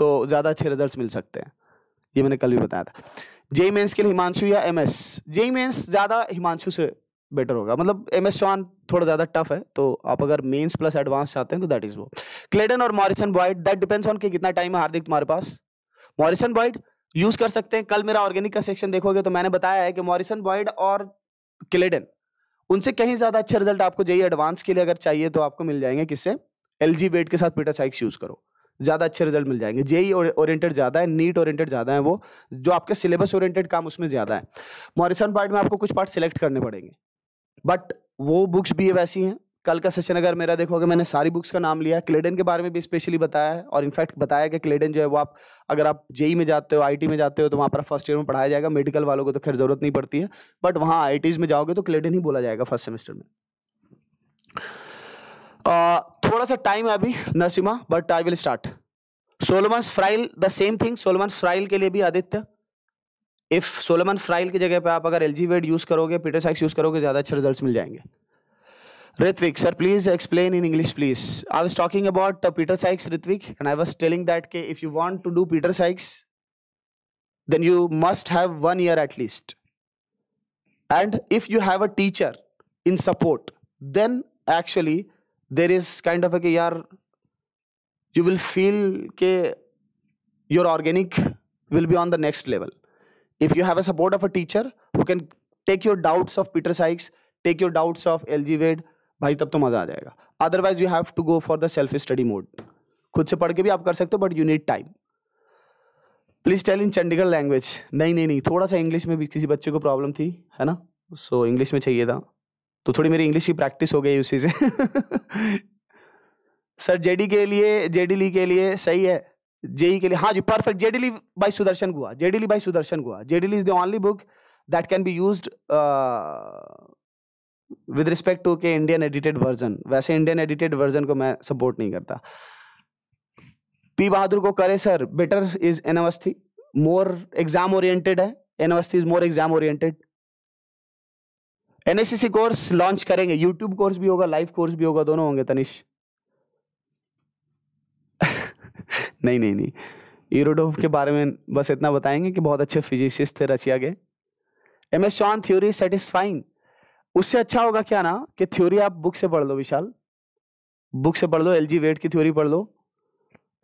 तो ज़्यादा अच्छे रिजल्ट मिल सकते हैं ये मैंने कल भी बताया था जेई मेन्स के लिए हिमांशु या एम एस जेई मेन्स ज़्यादा हिमांशु से बेटर होगा मतलब एम एस चौहान थोड़ा ज़्यादा टफ है तो आप अगर मेन्स प्लस एडवांस चाहते हैं तो दैट इज़ वो क्लेडन और Morrison Boyd that depends on कि कितना टाइम है हार्दिक तुम्हारे पास मॉरिसन बॉइड यूज़ कर सकते हैं कल मेरा ऑर्गेनिक का सेक्शन देखोगे तो मैंने बताया है कि मॉरिसन बॉइड और क्लेडन उनसे कहीं ज़्यादा अच्छे रिजल्ट आपको चाहिए एडवांस के लिए अगर चाहिए तो आपको मिल जाएंगे किससे एल जी बेड के साथ पीटर साइक्स यूज़ करो ज़्यादा अच्छे रिजल्ट मिल जाएंगे जेई ओरिएंटेड ज़्यादा है नीट ओरिएंटेड ज़्यादा है वो जो आपके सिलेबस ओरिएंटेड काम उसमें ज़्यादा है मॉरिसन पार्ट में आपको कुछ पार्ट सिलेक्ट करने पड़ेंगे बट वो बुक्स भी वैसी हैं कल का सेशन अगर मेरा देखोगे मैंने सारी बुक्स का नाम लिया क्लेडन के बारे में भी स्पेशली बताया है और इनफैक्ट बताया कि क्लेडन जो है वो आप अगर आप जेई में जाते हो आईटी में जाते हो तो वहाँ पर फर्स्ट ईयर में पढ़ाया जाएगा मेडिकल वालों को तो खैर ज़रूरत नहीं पड़ती है बट वहाँ आई में जाओगे तो क्लेडन ही बोला जाएगा फर्स्ट सेमेस्टर में Uh, थोड़ा सा टाइम है अभी Narasimha but I will start Solomon Fryhle the same thing Solomon Fryhle के लिए भी आदित्य इफ सोलोमन फ्राइल की जगह पे आप अगर एल जी वेड यूज करोगे पीटर साइक्स यूज करोगे ज्यादा अच्छे रिजल्ट मिल जाएंगे Ritvik sir please explain in English please I was talking about Peter Sykes Ritvik and I was telling that के if you want to do Peter Sykes then you must have one year at least. And if you have a teacher in support, then actually there is kind of a यार you will feel के your organic will be on the next level if you have a support of a teacher who can take your doubts of Peter Sykes take your doubts of L G Wade भाई तब तो मज़ा आ जाएगा otherwise you have to go for the self study mode खुद से पढ़ के भी आप कर सकते हो but you need time please tell in Chandigarh language नहीं नहीं नहीं थोड़ा सा इंग्लिश में भी किसी बच्चे को प्रॉब्लम थी है ना सो so, इंग्लिश में चाहिए था तो थोड़ी मेरी इंग्लिश की प्रैक्टिस हो गई उसी से सर जेडी के लिए जेडी ली के लिए सही है जेई e के लिए हाँ जी perfect J D Lee by Sudarshan Guha J D Lee by Sudarshan Guha J D Lee is the only book that can be use with respect to के इंडियन एडिटेड वर्जन वैसे इंडियन एडिटेड वर्जन को मैं सपोर्ट नहीं करता पी बहादुर को करे sir better is N Awasthi more exam oriented है N Awasthi is more exam oriented NSC course launch करेंगे यूट्यूब कोर्स भी होगा लाइव कोर्स भी होगा दोनों होंगे तनिष नहीं नहीं नहीं यूरोडोव के बारे में बस इतना बताएंगे कि बहुत अच्छे फिजिसिस्ट थे रचिया गए M S Chauhan theory satisfying उससे अच्छा होगा क्या ना कि थ्योरी आप बुक से पढ़ लो विशाल बुक से पढ़ लो एल वेट की थ्योरी पढ़ लो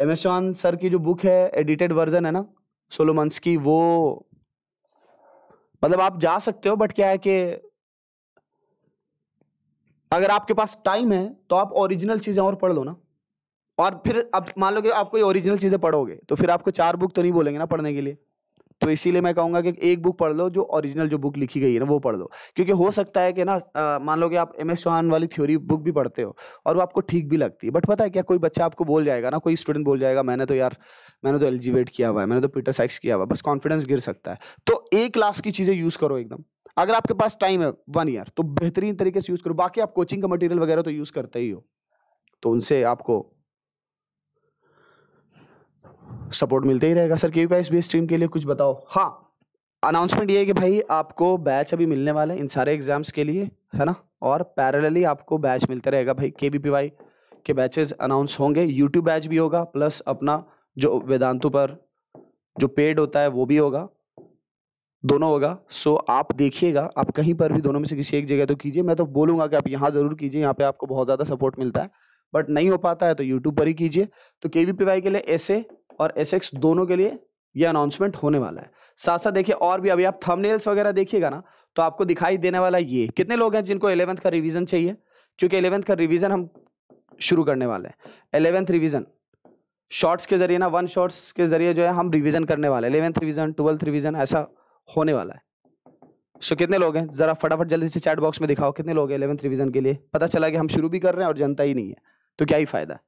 एम एस चौहान सर की जो बुक है एडिटेड वर्जन है ना सोलो मंथ्स की वो मतलब आप जा सकते हो बट क्या है कि अगर आपके पास टाइम है तो आप ओरिजिनल चीज़ें और पढ़ लो ना और फिर अब मान लो कि आप कोई ओरिजिनल चीज़ें पढ़ोगे तो फिर आपको चार बुक तो नहीं बोलेंगे ना पढ़ने के लिए तो इसीलिए मैं कहूँगा कि एक बुक पढ़ लो जो ओरिजिनल जो बुक लिखी गई है ना वो पढ़ लो क्योंकि हो सकता है कि ना मान लो कि आप एम एस चौहान वाली थ्योरी बुक भी पढ़ते हो और वो आपको ठीक भी लगती है बट पता है क्या कोई बच्चा आपको बोल जाएगा ना कोई स्टूडेंट बोल जाएगा मैंने तो यार मैंने तो एलिजिवेट किया हुआ है मैंने तो पीटर साइक्स किया हुआ है बस कॉन्फिडेंस गिर सकता है तो ए क्लास की चीज़ें यूज़ करो एकदम अगर आपके पास टाइम है वन ईयर तो बेहतरीन तरीके से यूज़ करो बाकी आप कोचिंग का मटेरियल वगैरह तो यूज़ करते ही हो तो उनसे आपको सपोर्ट मिलते ही रहेगा सर क्यों इस बी स्ट्रीम के लिए कुछ बताओ हाँ अनाउंसमेंट ये है कि भाई आपको बैच अभी मिलने वाले इन सारे एग्जाम्स के लिए है ना और पैरेलली आपको बैच मिलता रहेगा भाई के बी पी वाई के बैचेस अनाउंस होंगे यूट्यूब बैच भी होगा प्लस अपना जो वेदांतों पर जो पेड होता है वो भी होगा दोनों होगा सो आप देखिएगा आप कहीं पर भी दोनों में से किसी एक जगह तो कीजिए मैं तो बोलूँगा कि आप यहाँ ज़रूर कीजिए यहाँ पे आपको बहुत ज़्यादा सपोर्ट मिलता है बट नहीं हो पाता है तो यूट्यूब पर ही कीजिए तो के के लिए एस और एस दोनों के लिए ये अनाउंसमेंट होने वाला है साथ साथ देखिए और भी अभी आप थमनेल्स वगैरह देखिएगा ना तो आपको दिखाई देने वाला ये कितने लोग हैं जिनको एलेवंथ का रिविजन चाहिए क्योंकि एलेवंथ का रिविजन हम शुरू करने वाले हैं एलेवंथ रिविजन शॉर्ट्स के जरिए ना वन शॉर्ट्स के जरिए जो है हम रिवीजन करने वाले हैं एलेवंथ रिवीजन ट्वेल्थ रिवीजन ऐसा होने वाला है सो so, कितने लोग हैं ज़रा फटाफट जल्दी से चैट बॉक्स में दिखाओ कितने लोग हैं इलेवंथ रिवीजन के लिए पता चला कि हम शुरू भी कर रहे हैं और जनता ही नहीं है तो क्या ही फ़ायदा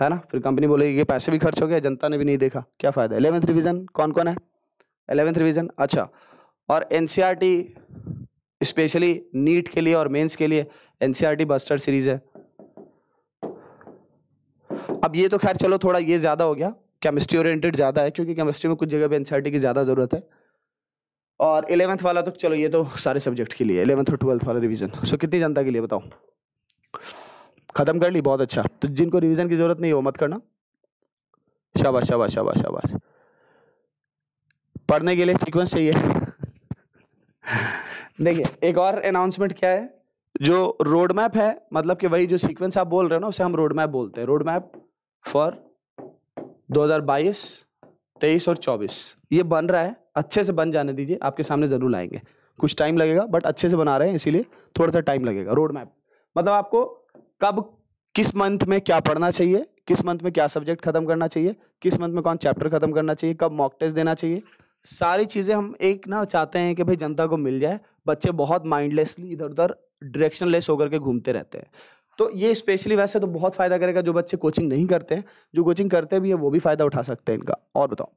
था ना फिर कंपनी बोलेगी कि पैसे भी खर्च हो गए जनता ने भी नहीं देखा क्या फ़ायदा इलेवंथ रिविजन कौन कौन है एलेवंथ रिविजन अच्छा और एन स्पेशली नीट के लिए और मेन्स के लिए एन बस्टर सीरीज़ है अब ये तो खैर चलो थोड़ा ये ज़्यादा हो गया केमिस्ट्री ओरिएंटेड ज़्यादा है क्योंकि केमिस्ट्री में कुछ जगह पे एनसीआरटी e की ज़्यादा ज़रूरत है और इलेवंथ वाला तो चलो ये तो सारे सब्जेक्ट के लिए इलेवंथ और ट्वेल्थ वाला रिवीजन सो कितनी जनता के लिए बताओ ख़त्म कर ली बहुत अच्छा तो जिनको रिवीजन की ज़रूरत नहीं हो मत करना शाबाश शाबाश शाबाश शाबाश पढ़ने के लिए सीक्वेंस चाहिए देखिए एक और अनाउंसमेंट क्या है जो रोड मैप है मतलब कि वही जो सीक्वेंस आप बोल रहे हो ना उसे हम रोड मैप बोलते हैं रोड मैप फॉर 2022 तेईस और चौबीस ये बन रहा है अच्छे से बन जाने दीजिए आपके सामने ज़रूर लाएंगे कुछ टाइम लगेगा बट अच्छे से बना रहे हैं इसीलिए थोड़ा सा टाइम लगेगा रोड मैप मतलब आपको कब किस मंथ में क्या पढ़ना चाहिए किस मंथ में क्या सब्जेक्ट खत्म करना चाहिए किस मंथ में कौन चैप्टर खत्म करना चाहिए कब मॉक टेस्ट देना चाहिए सारी चीज़ें हम एक ना चाहते हैं कि भाई जनता को मिल जाए बच्चे बहुत माइंडलेसली इधर उधर डायरेक्शनलेस होकर के घूमते रहते हैं तो ये स्पेशली वैसे तो बहुत फ़ायदा करेगा जो बच्चे कोचिंग नहीं करते हैं जो कोचिंग करते भी हैं वो भी फ़ायदा उठा सकते हैं इनका और बताओ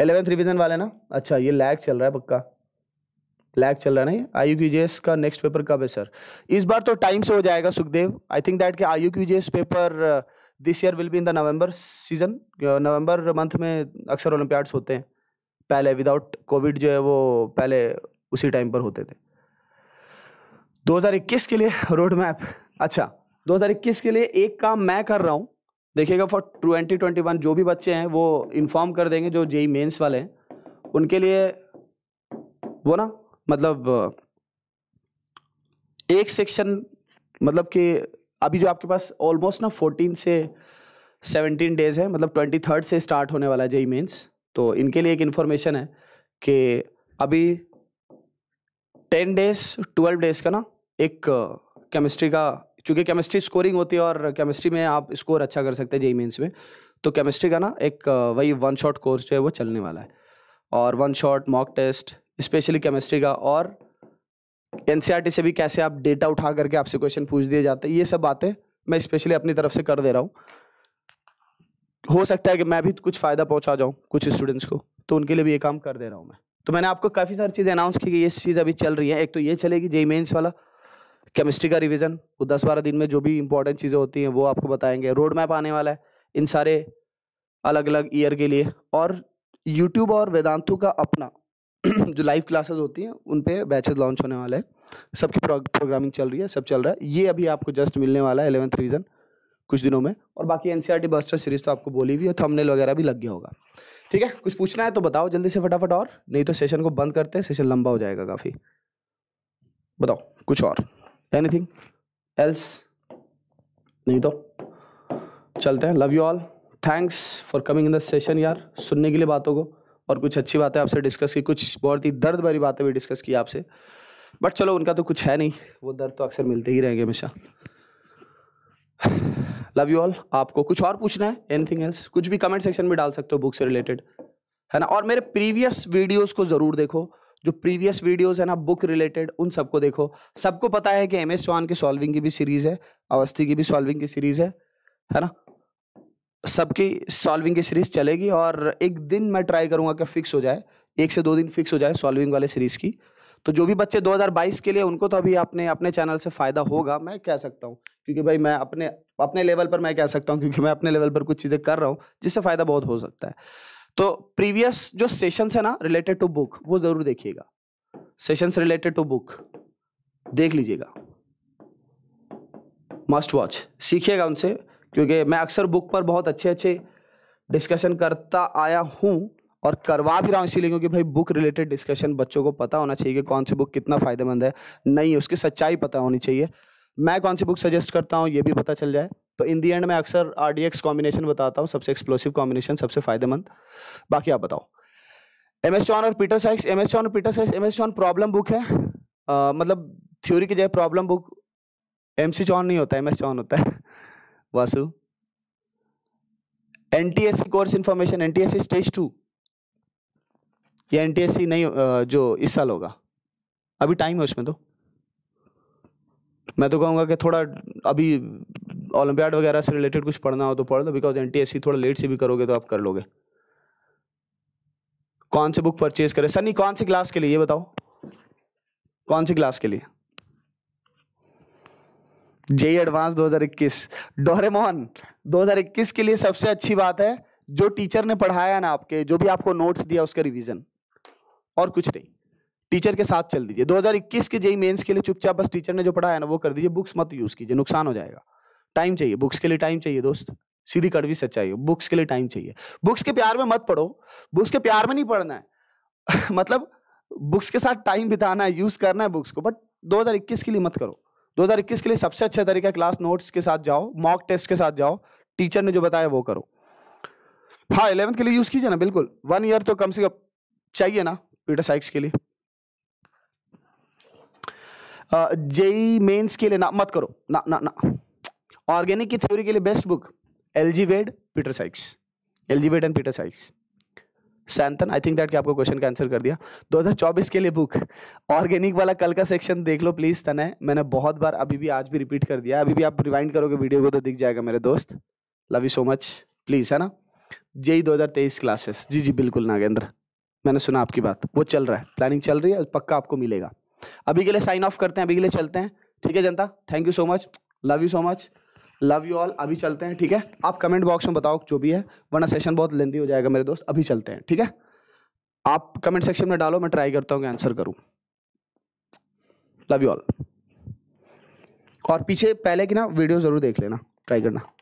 एलेवेंथ रिविजन वाले ना अच्छा ये लैग चल रहा है पक्का लैग चल रहा है नहीं आई यू क्यू जी का नेक्स्ट पेपर कब है सर इस बार तो टाइम से हो जाएगा सुखदेव आई थिंक दैट कि I U Q G paper this year will be in the November season November month में अक्सर ओलंपियाड्स होते हैं पहले विदाउट कोविड जो है वो पहले उसी टाइम पर होते थे 2021 के लिए रोड मैप अच्छा 2021 के लिए एक काम मैं कर रहा हूँ देखिएगा फॉर 2021 जो भी बच्चे हैं वो इन्फॉर्म कर देंगे जो जेई मेन्स वाले हैं उनके लिए वो ना मतलब एक सेक्शन मतलब कि अभी जो आपके पास ऑलमोस्ट ना 14 से 17 डेज है मतलब थर्ड से स्टार्ट होने वाला है जेई मेन्स तो इनके लिए एक इन्फॉर्मेशन है कि अभी टेन डेज ट्वेल्व डेज का ना एक केमिस्ट्री का चूंकि केमिस्ट्री स्कोरिंग होती है और केमिस्ट्री में आप स्कोर अच्छा कर सकते हैं जेई मीनस में तो केमिस्ट्री का ना एक वही वन शॉट कोर्स जो है वो चलने वाला है और one shot mock test specially chemistry का और एन e से भी कैसे आप डेटा उठा करके आपसे क्वेश्चन पूछ दिए जाते हैं ये सब बातें मैं स्पेशली अपनी तरफ से कर दे रहा हूँ हो सकता है कि मैं भी कुछ फ़ायदा पहुँचा जाऊँ कुछ स्टूडेंट्स को तो उनके लिए भी ये काम कर दे रहा हूँ मैं तो मैंने आपको काफ़ी सारी चीज़ें अनाउंस की कि ये चीज़ अभी चल रही है एक तो ये चलेगी जे मेन्स वाला केमिस्ट्री का रिविज़न वो दस बारह दिन में जो भी इंपॉर्टेंट चीज़ें होती हैं वो आपको बताएंगे रोड मैप आने वाला है इन सारे अलग अलग ईयर के लिए और यूट्यूब और वेदांतों का अपना जो लाइव क्लासेस होती हैं उन पर बैचेज लॉन्च होने वाले हैं सबकी प्रोग्रामिंग चल रही है सब चल रहा है ये अभी आपको जस्ट मिलने वाला है एलेवंथ रिविज़न कुछ दिनों में और बाकी एन सी बस्टर सीरीज़ तो आपको बोली हुई है थंबनेल वगैरह भी लग गया होगा ठीक है कुछ पूछना है तो बताओ जल्दी से फटाफट और नहीं तो सेशन को बंद करते हैं सेशन लंबा हो जाएगा काफ़ी बताओ कुछ और एनीथिंग एल्स नहीं तो चलते हैं love you all thanks for coming in the session यार सुनने के लिए बातों को और कुछ अच्छी बातें आपसे डिस्कस की कुछ बहुत ही दर्द भरी बातें भी डिस्कस की आपसे बट चलो उनका तो कुछ है नहीं वो दर्द तो अक्सर मिलते ही रहेंगे हमेशा लव यू ऑल आपको कुछ और पूछना है एनीथिंग एल्स कुछ भी कमेंट सेक्शन में डाल सकते हो बुक से रिलेटेड है ना और मेरे प्रीवियस वीडियोस को ज़रूर देखो जो प्रीवियस वीडियोस है ना बुक रिलेटेड उन सबको देखो सबको पता है कि एम एस चौहान की सॉल्विंग की भी सीरीज़ है अवस्थी की भी सॉल्विंग की सीरीज़ है है ना सबकी सॉल्विंग की सीरीज़ चलेगी और एक दिन मैं ट्राई करूँगा कि फ़िक्स हो जाए एक से दो दिन फिक्स हो जाए सॉल्विंग वाले सीरीज़ की तो जो भी बच्चे 2022 के लिए उनको तो अभी आपने अपने चैनल से फ़ायदा होगा मैं कह सकता हूँ क्योंकि भाई मैं अपने अपने लेवल पर मैं कह सकता हूँ क्योंकि मैं अपने लेवल पर कुछ चीज़ें कर रहा हूँ जिससे फ़ायदा बहुत हो सकता है तो प्रीवियस जो सेशन है ना रिलेटेड टू बुक वो ज़रूर देखिएगा सेशन रिलेटेड टू बुक देख लीजिएगा मस्ट वॉच सीखिएगा उनसे क्योंकि मैं अक्सर बुक पर बहुत अच्छे अच्छे डिस्कशन करता आया हूं और करवा भी रहा हूँ इसीलिए क्योंकि भाई बुक रिलेटेड डिस्कशन बच्चों को पता होना चाहिए कि कौन सी बुक कितना फ़ायदेमंद है नहीं उसकी सच्चाई पता होनी चाहिए मैं कौन सी बुक सजेस्ट करता हूँ ये भी पता चल जाए तो इन दी एंड मैं अक्सर आर डी एक्स कॉम्बिनेशन बताता हूँ सबसे एक्सप्लोसिव कॉम्बिनेशन सबसे फ़ायदेमंद बाकी आप बताओ एम एस चौन और Peter Sykes M S Chauhan और Peter Sykes M S Chauhan problem book है आ, मतलब थ्योरी की जगह problem book M C Chauhan नहीं होता एम एस चौन होता है Vasu N T S C course information N T S C stage two या एन नहीं जो इस साल होगा अभी टाइम है उसमें तो मैं तो कहूँगा कि थोड़ा अभी ओलंपियाड वगैरह से रिलेटेड कुछ पढ़ना हो तो पढ़ लो बिकॉज एन थोड़ा लेट से भी करोगे तो आप कर लोगे कौन से बुक परचेज करें सनी कौन सी क्लास के लिए ये बताओ कौन सी क्लास के लिए जेई एडवांस 2021 मोहन 2021 के लिए सबसे अच्छी बात है जो टीचर ने पढ़ाया ना आपके जो भी आपको नोट्स दिया उसका रिवीजन और कुछ नहीं टीचर के साथ चल दीजिए 2021 के जेई मेंस के लिए चुपचाप बस टीचर ने जो पढ़ाया ना वो कर दीजिए बुक्स मत यूज़ कीजिए नुकसान हो जाएगा टाइम चाहिए बुक्स के लिए टाइम चाहिए दोस्त सीधी कड़वी सच्चाई हो बुक्स के लिए टाइम चाहिए बुक्स के प्यार में मत पढ़ो बुक्स के प्यार में नहीं पढ़ना है मतलब बुक्स के साथ टाइम बिताना है यूज़ करना है बुक्स को बट 2021 के लिए मत करो 2021 के लिए सबसे अच्छा तरीका क्लास नोट्स के साथ जाओ मॉक टेस्ट के साथ जाओ टीचर ने जो बताया वो करो हाँ इलेवंथ के लिए यूज़ कीजिए ना बिल्कुल वन ईयर तो कम से कम चाहिए ना पीटर साइक्स के लिए जेई मेन्स e के लिए ना मत करो ना ना ना ऑर्गेनिक की थ्योरी के लिए best book L G Wade Peter Sykes L G Wade and Peter Sykes सैंथन आई थिंक दैट कि आपको क्वेश्चन का आंसर कर दिया 2024 के लिए बुक ऑर्गेनिक वाला कल का सेक्शन देख लो प्लीज़ तने मैंने बहुत बार अभी भी आज भी रिपीट कर दिया अभी भी आप रिवाइंड करोगे वीडियो को तो दिख जाएगा मेरे दोस्त love you so much please है ना जेई 2023 क्लासेस जी जी बिल्कुल नागेंद्र मैंने सुना आपकी बात वो चल रहा है प्लानिंग चल रही है पक्का आपको मिलेगा अभी के लिए साइन ऑफ करते हैं अभी के लिए चलते हैं ठीक है जनता thank you so much love you so much love you all अभी चलते हैं ठीक है आप कमेंट बॉक्स में बताओ जो भी है वरना सेशन बहुत लेंदी हो जाएगा मेरे दोस्त अभी चलते हैं ठीक है आप कमेंट सेक्शन में डालो मैं ट्राई करता हूँ कि आंसर करूँ लव यू ऑल और पीछे पहले की ना वीडियो ज़रूर देख लेना ट्राई करना